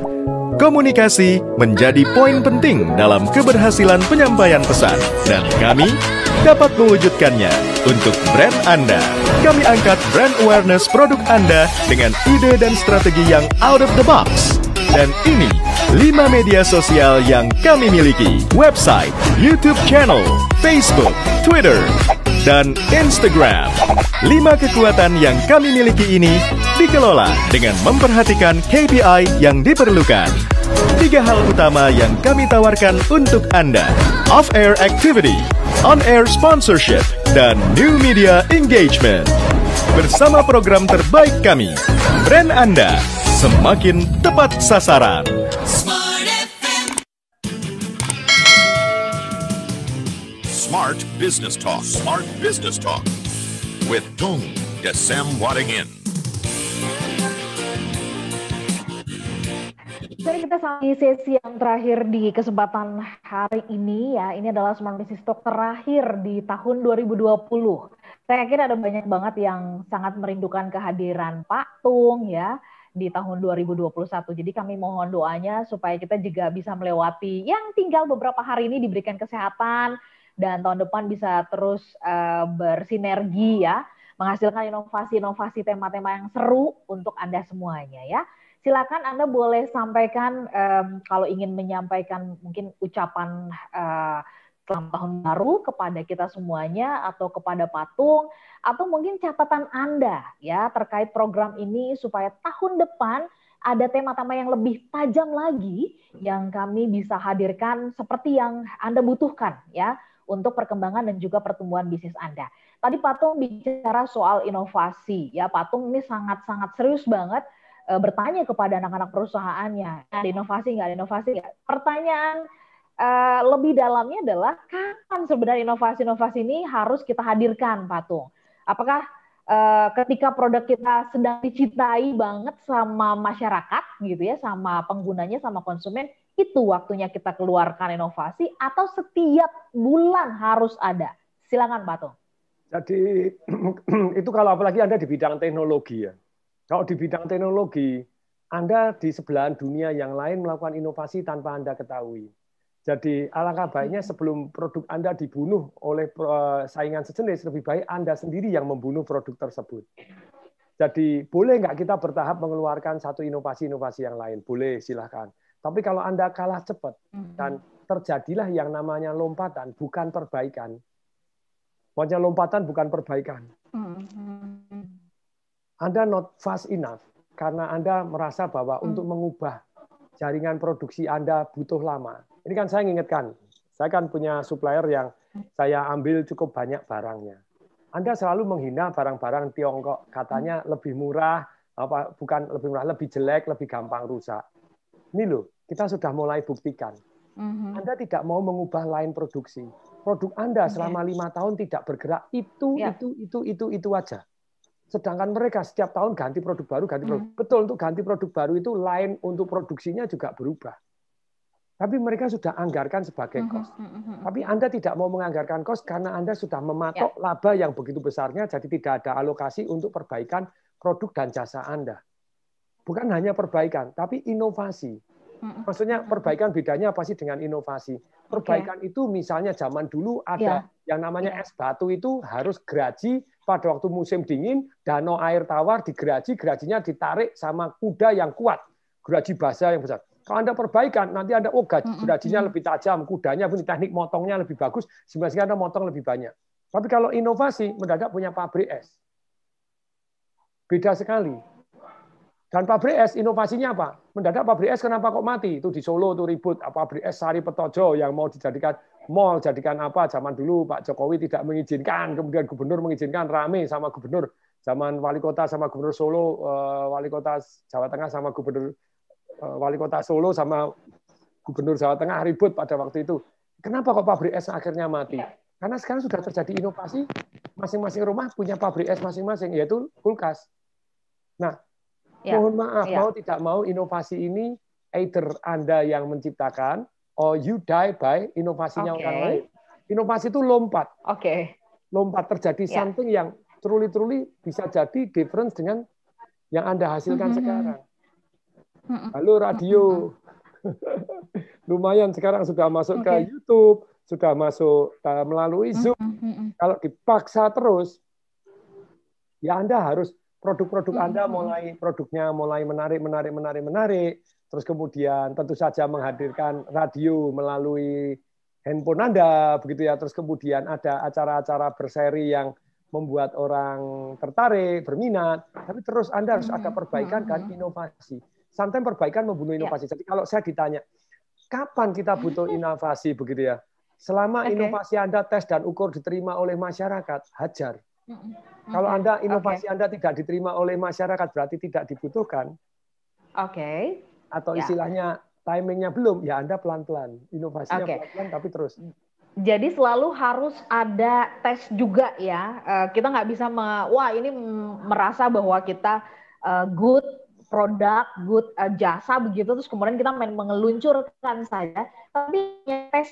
Speaker 5: komunikasi menjadi poin penting dalam keberhasilan penyampaian pesan. Dan kami dapat mewujudkannya untuk brand Anda. Kami angkat brand awareness produk Anda dengan ide dan strategi yang out of the box. Dan ini 5 media sosial yang kami miliki. Website, YouTube channel, Facebook, Twitter, dan Instagram. Lima kekuatan yang kami miliki ini dikelola dengan memperhatikan KPI yang diperlukan. Tiga hal utama yang kami tawarkan untuk Anda. Off-air activity, on-air sponsorship, dan new media engagement. Bersama program terbaik kami, brand Anda semakin tepat sasaran.
Speaker 2: Smart Business Talk. Smart Business Talk. With Tung Desem Wadingin.
Speaker 3: Jadi kita sampai sesi yang terakhir di kesempatan hari ini ya. Ini adalah Smart Business Talk terakhir di tahun 2020. Saya yakin ada banyak banget yang sangat merindukan kehadiran Pak Tung ya di tahun 2021. Jadi kami mohon doanya supaya kita juga bisa melewati yang tinggal beberapa hari ini diberikan kesehatan, dan tahun depan bisa terus uh, bersinergi ya, menghasilkan inovasi-inovasi tema-tema yang seru untuk Anda semuanya ya. Silakan Anda boleh sampaikan um, kalau ingin menyampaikan mungkin ucapan uh, selamat tahun baru kepada kita semuanya atau kepada patung atau mungkin catatan Anda ya terkait program ini supaya tahun depan ada tema-tema yang lebih tajam lagi yang kami bisa hadirkan seperti yang Anda butuhkan ya untuk perkembangan dan juga pertumbuhan bisnis Anda. Tadi Patung bicara soal inovasi, ya Patung ini sangat-sangat serius banget e, bertanya kepada anak-anak perusahaannya, ada inovasi nggak, ada inovasi nggak. Pertanyaan e, lebih dalamnya adalah kapan sebenarnya inovasi-inovasi ini harus kita hadirkan, Patung? Apakah Eh, ketika produk kita sedang dicintai banget sama masyarakat gitu ya, sama penggunanya, sama konsumen, itu waktunya kita keluarkan inovasi atau setiap bulan harus ada. Silakan Pak Tung.
Speaker 4: Jadi itu kalau apalagi Anda di bidang teknologi ya. Kalau di bidang teknologi, Anda di sebelahan dunia yang lain melakukan inovasi tanpa Anda ketahui. Jadi alangkah hmm. baiknya sebelum produk Anda dibunuh oleh eh, saingan sejenis, lebih baik Anda sendiri yang membunuh produk tersebut. Jadi boleh nggak kita bertahap mengeluarkan satu inovasi-inovasi yang lain? Boleh, silahkan. Tapi kalau Anda kalah cepat hmm. dan terjadilah yang namanya lompatan, bukan perbaikan. Maksudnya lompatan bukan perbaikan.
Speaker 1: Hmm.
Speaker 4: Anda not fast enough karena Anda merasa bahwa untuk mengubah jaringan produksi Anda butuh lama ini kan saya ingatkan, saya kan punya supplier yang saya ambil cukup banyak barangnya. Anda selalu menghina barang-barang Tiongkok, katanya hmm. lebih murah, apa bukan lebih murah, lebih jelek, lebih gampang rusak. Ini loh, kita sudah mulai buktikan. Mm-hmm. Anda tidak mau mengubah lain produksi. Produk Anda selama lima tahun tidak bergerak itu ya. itu itu itu itu aja. Sedangkan mereka setiap tahun ganti produk baru, ganti produk. Hmm. Betul untuk ganti produk baru itu lain untuk produksinya juga berubah tapi mereka sudah anggarkan sebagai mm-hmm, kos. Mm
Speaker 1: -hmm. Tapi Anda
Speaker 4: tidak mau menganggarkan kos karena Anda sudah mematok yeah. laba yang begitu besarnya, jadi tidak ada alokasi untuk perbaikan produk dan jasa Anda. Bukan hanya perbaikan, tapi inovasi.
Speaker 1: Mm-hmm.
Speaker 4: Maksudnya mm-hmm. perbaikan bedanya apa sih dengan inovasi? Perbaikan okay. itu misalnya zaman dulu ada yeah. yang namanya yeah. es batu itu harus geraji pada waktu musim dingin, danau air tawar digeraji, gerajinya ditarik sama kuda yang kuat, geraji basah yang besar kalau Anda perbaikan, nanti Anda, oh gajinya lebih tajam, kudanya pun teknik motongnya lebih bagus, sehingga Anda motong lebih banyak. Tapi kalau inovasi, mendadak punya pabrik es. Beda sekali. Dan pabrik es, inovasinya apa? Mendadak pabrik es kenapa kok mati? Itu di Solo, itu ribut. Ah, pabrik es Sari Petojo yang mau dijadikan mall, jadikan apa? Zaman dulu Pak Jokowi tidak mengizinkan, kemudian gubernur mengizinkan, rame sama gubernur. Zaman wali kota sama gubernur Solo, eh, wali kota Jawa Tengah sama gubernur Eh, wali kota Solo sama gubernur Jawa Tengah ribut pada waktu itu. Kenapa kok pabrik es akhirnya mati? Iya. Karena sekarang sudah terjadi inovasi, masing-masing rumah punya pabrik es masing-masing, yaitu kulkas. Nah, ya. mohon maaf, ya. mau tidak mau inovasi ini either Anda yang menciptakan, or you die by inovasinya okay. orang lain. Inovasi itu lompat. Oke. Okay. Lompat terjadi ya. something yang truly-truly bisa jadi difference dengan yang Anda hasilkan mm -hmm. sekarang.
Speaker 1: Lalu radio.
Speaker 4: Lumayan sekarang sudah masuk okay. ke YouTube, sudah masuk melalui Zoom. Kalau dipaksa terus, ya Anda harus produk-produk Anda mulai produknya mulai menarik, menarik, menarik, menarik. Terus kemudian tentu saja menghadirkan radio melalui handphone Anda, begitu ya. Terus kemudian ada acara-acara berseri yang membuat orang tertarik, berminat. Tapi terus Anda harus ada perbaikan dan inovasi sometimes perbaikan membunuh ya. inovasi. Yeah. Jadi kalau saya ditanya, kapan kita butuh inovasi begitu ya? Selama okay. inovasi Anda tes dan ukur diterima oleh masyarakat, hajar.
Speaker 1: Okay. Kalau Anda inovasi okay.
Speaker 4: Anda tidak diterima oleh masyarakat berarti tidak dibutuhkan. Oke. Okay. Atau ya. istilahnya timingnya belum, ya Anda pelan-pelan. Inovasinya okay. pelan-pelan tapi terus.
Speaker 3: Jadi selalu harus ada tes juga ya. Eh, kita nggak bisa me, wah ini merasa bahwa kita eh, good produk, good, uh, jasa begitu terus kemudian kita main mengeluncurkan saja. Tapi ya, tes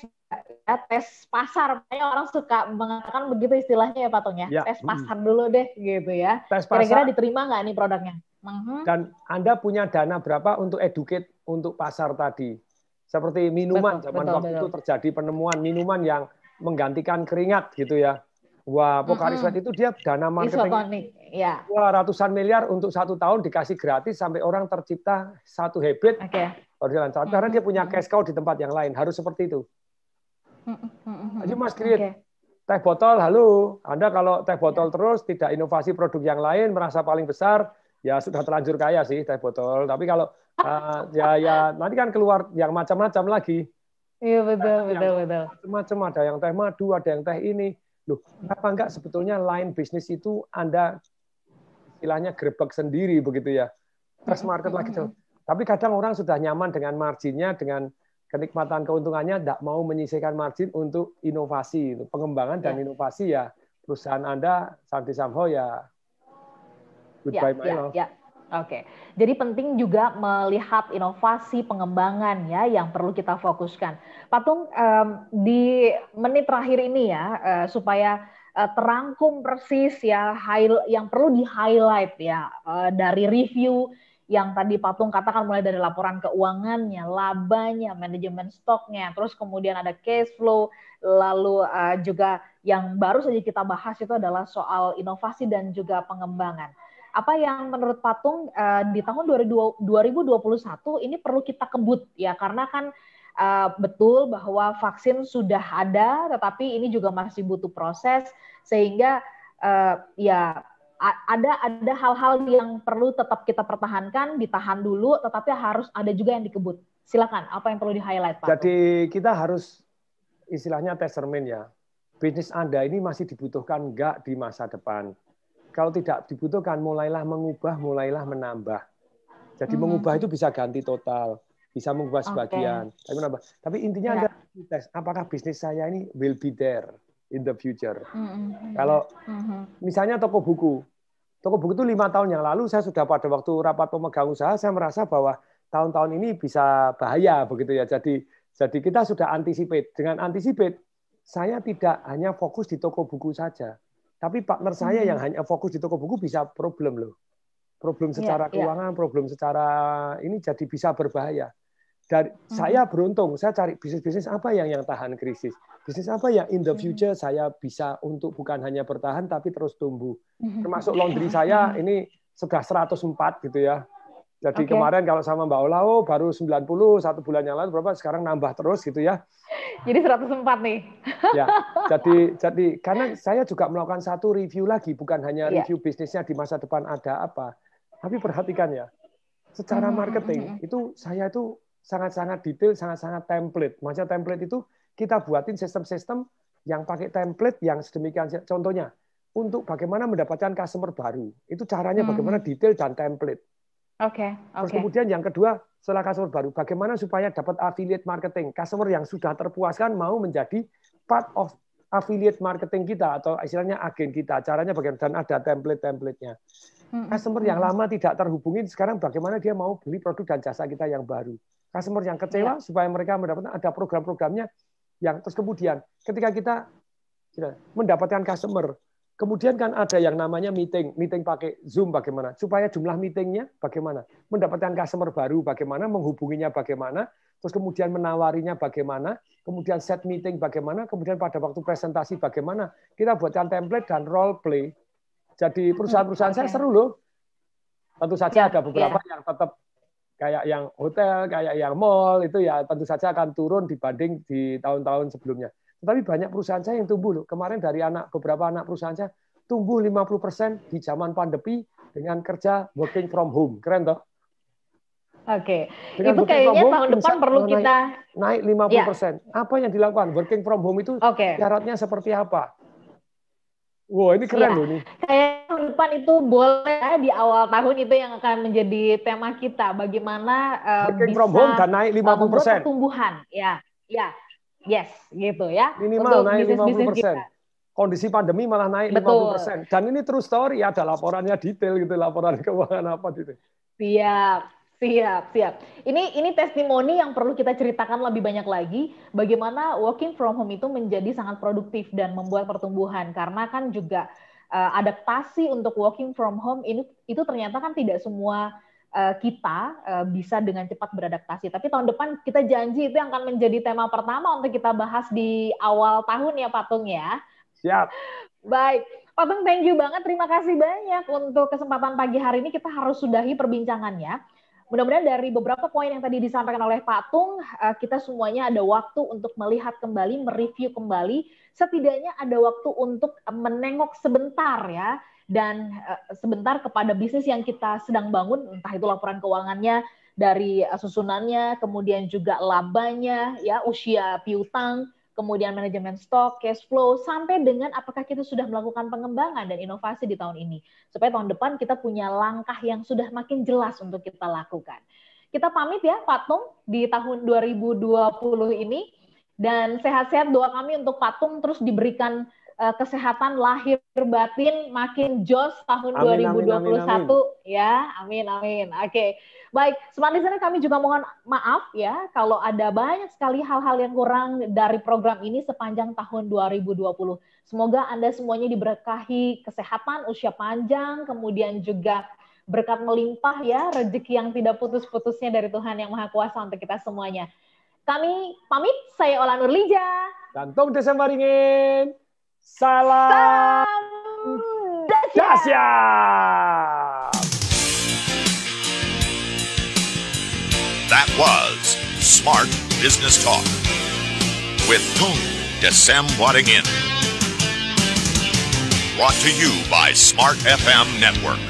Speaker 3: ya, tes pasar, makanya orang suka mengatakan begitu istilahnya ya patungnya. ya. ya. Tes hmm. pasar hmm. dulu deh gitu ya. Tes pasar. Kira-kira diterima nggak nih produknya?
Speaker 1: Mhm. Dan
Speaker 4: Anda punya dana berapa untuk educate untuk pasar tadi? Seperti minuman betul, zaman betul, waktu betul. itu terjadi penemuan minuman yang menggantikan keringat gitu ya. Wah, mm-hmm. itu dia dana marketing ya. ratusan miliar untuk satu tahun dikasih gratis sampai orang tercipta satu habit okay. baru jalan hmm. karena mm-hmm. dia punya cash cow di tempat yang lain harus seperti itu.
Speaker 1: Hmm. Ayo mas Krit, okay.
Speaker 4: teh botol halo Anda kalau teh botol yeah. terus tidak inovasi produk yang lain merasa paling besar ya sudah terlanjur kaya sih teh botol tapi kalau uh, ya ya nanti kan keluar yang macam-macam lagi. Iya betul nah, betul betul. Macam-macam ada yang teh madu ada yang teh ini loh apa enggak sebetulnya line bisnis itu anda istilahnya grebek sendiri begitu ya. Terus market lagi tuh. Mm-hmm. Tapi kadang orang sudah nyaman dengan marginnya, dengan kenikmatan keuntungannya, tidak mau menyisihkan margin untuk inovasi, pengembangan dan ya. inovasi ya perusahaan Anda Santi Samho ya goodbye ya, my ya, Ya.
Speaker 3: Oke, jadi penting juga melihat inovasi pengembangan ya yang perlu kita fokuskan. Patung um, di menit terakhir ini ya eh, supaya Eh, terangkum persis ya yang perlu di highlight ya uh, dari review yang tadi Patung katakan mulai dari laporan keuangannya, labanya, manajemen stoknya, terus kemudian ada cash flow, lalu uh, juga yang baru saja kita bahas itu adalah soal inovasi dan juga pengembangan. Apa yang menurut Patung uh, di tahun 2021 ini perlu kita kebut ya karena kan uh, betul bahwa vaksin sudah ada, tetapi ini juga masih butuh proses sehingga uh, ya ada ada hal-hal yang perlu tetap kita pertahankan, ditahan dulu, tetapi harus ada juga yang dikebut. Silakan, apa yang perlu di highlight Pak?
Speaker 4: Jadi kita harus istilahnya testermin ya. Bisnis Anda ini masih dibutuhkan enggak di masa depan? Kalau tidak dibutuhkan, mulailah mengubah, mulailah menambah. Jadi hmm. mengubah itu bisa ganti total bisa mengubah sebagian. Okay. Tapi Tapi intinya yeah. anda tes apakah bisnis saya ini will be there in the future.
Speaker 1: Mm-hmm. Kalau mm-hmm.
Speaker 4: misalnya toko buku, toko buku itu lima tahun yang lalu saya sudah pada waktu rapat pemegang usaha saya merasa bahwa tahun-tahun ini bisa bahaya begitu ya. Jadi jadi kita sudah antisipasi Dengan antisipasi. saya tidak hanya fokus di toko buku saja, tapi partner saya mm-hmm. yang hanya fokus di toko buku bisa problem loh. Problem iya, secara yeah, keuangan, yeah. problem secara ini jadi bisa berbahaya dari hmm. saya beruntung saya cari bisnis-bisnis apa yang yang tahan krisis bisnis apa yang in the hmm. future hmm. saya bisa untuk bukan hanya bertahan tapi terus tumbuh
Speaker 1: hmm. termasuk laundry saya
Speaker 4: hmm. ini sudah 104 gitu ya jadi okay. kemarin kalau sama Mbak Ola oh baru 90 satu bulan yang lalu berapa sekarang nambah terus gitu ya
Speaker 3: jadi 104 nih ya
Speaker 4: jadi jadi karena saya juga melakukan satu review lagi bukan hanya iya. review bisnisnya di masa depan ada apa tapi perhatikan ya secara marketing itu saya itu sangat-sangat detail, sangat-sangat template. Maksudnya template itu kita buatin sistem-sistem yang pakai template yang sedemikian. Contohnya, untuk bagaimana mendapatkan customer baru. Itu caranya hmm. bagaimana detail dan template.
Speaker 3: Oke. Okay, okay. Terus kemudian
Speaker 4: yang kedua, setelah customer baru, bagaimana supaya dapat affiliate marketing, customer yang sudah terpuaskan mau menjadi part of affiliate marketing kita atau istilahnya agen kita. Caranya bagaimana? Dan ada template-templatenya. Hmm, customer hmm, yang hmm. lama tidak terhubungin sekarang bagaimana dia mau beli produk dan jasa kita yang baru. Customer yang kecewa ya. supaya mereka mendapatkan ada program-programnya yang terus kemudian ketika kita ya, mendapatkan customer, kemudian kan ada yang namanya meeting, meeting pakai Zoom bagaimana? Supaya jumlah meetingnya bagaimana? Mendapatkan customer baru bagaimana? Menghubunginya bagaimana? terus kemudian menawarinya bagaimana, kemudian set meeting bagaimana, kemudian pada waktu presentasi bagaimana. Kita buatkan template dan role play. Jadi perusahaan-perusahaan okay. saya seru loh. Tentu saja yeah, ada iya. beberapa yeah. yang tetap kayak yang hotel, kayak yang mall itu ya tentu saja akan turun dibanding di tahun-tahun sebelumnya. Tetapi banyak perusahaan saya yang tumbuh loh. Kemarin dari anak beberapa anak perusahaan saya tumbuh 50% di zaman pandemi dengan kerja working from home. Keren toh? Oke. Okay. Itu kayaknya tahun depan perlu naik, kita naik 50%. Ya. Apa yang dilakukan? Working from home itu okay. syaratnya seperti apa? Wow, ini keren ya. loh nih.
Speaker 3: Kayak tahun depan itu boleh ya, di awal tahun itu yang akan menjadi tema kita. Bagaimana uh, Working bisa from home dan naik 50 persen. ya, ya, yes, gitu ya. Minimal
Speaker 1: Untuk naik
Speaker 4: 50 persen. Kondisi pandemi malah naik Betul. 50 persen. Dan ini true story ada laporannya detail gitu, laporan keuangan apa
Speaker 1: gitu.
Speaker 3: Siap. Siap, siap. Ini ini testimoni yang perlu kita ceritakan lebih banyak lagi bagaimana working from home itu menjadi sangat produktif dan membuat pertumbuhan karena kan juga uh, adaptasi untuk working from home ini itu ternyata kan tidak semua uh, kita uh, bisa dengan cepat beradaptasi. Tapi tahun depan kita janji itu yang akan menjadi tema pertama untuk kita bahas di awal tahun ya Patung ya. Siap. Baik. Patung thank you banget. Terima kasih banyak untuk kesempatan pagi hari ini kita harus sudahi perbincangannya mudah-mudahan dari beberapa poin yang tadi disampaikan oleh Pak Tung, eh, kita semuanya ada waktu untuk melihat kembali, mereview kembali, setidaknya ada waktu untuk menengok sebentar ya, dan eh, sebentar kepada bisnis yang kita sedang bangun, entah itu laporan keuangannya, dari eh, susunannya, kemudian juga labanya, ya usia piutang, kemudian manajemen stok, cash flow, sampai dengan apakah kita sudah melakukan pengembangan dan inovasi di tahun ini. Supaya tahun depan kita punya langkah yang sudah makin jelas untuk kita lakukan. Kita pamit ya Patung di tahun 2020 ini dan sehat-sehat doa kami untuk Patung terus diberikan uh, kesehatan lahir batin makin jos tahun amin, 2021 amin, amin, amin. ya. Amin amin. Oke. Okay. Baik, smart listener kami juga mohon maaf ya kalau ada banyak sekali hal-hal yang kurang dari program ini sepanjang tahun 2020. Semoga Anda semuanya diberkahi kesehatan usia panjang, kemudian juga berkat melimpah ya, rezeki yang tidak putus-putusnya dari Tuhan yang Maha Kuasa untuk kita semuanya. Kami pamit, saya Ola Nurlija.
Speaker 4: Dan Tom Desember ingin.
Speaker 3: Salam,
Speaker 2: Salam That was Smart Business Talk with Tung Desem Wadding In. Brought to you by Smart FM Network.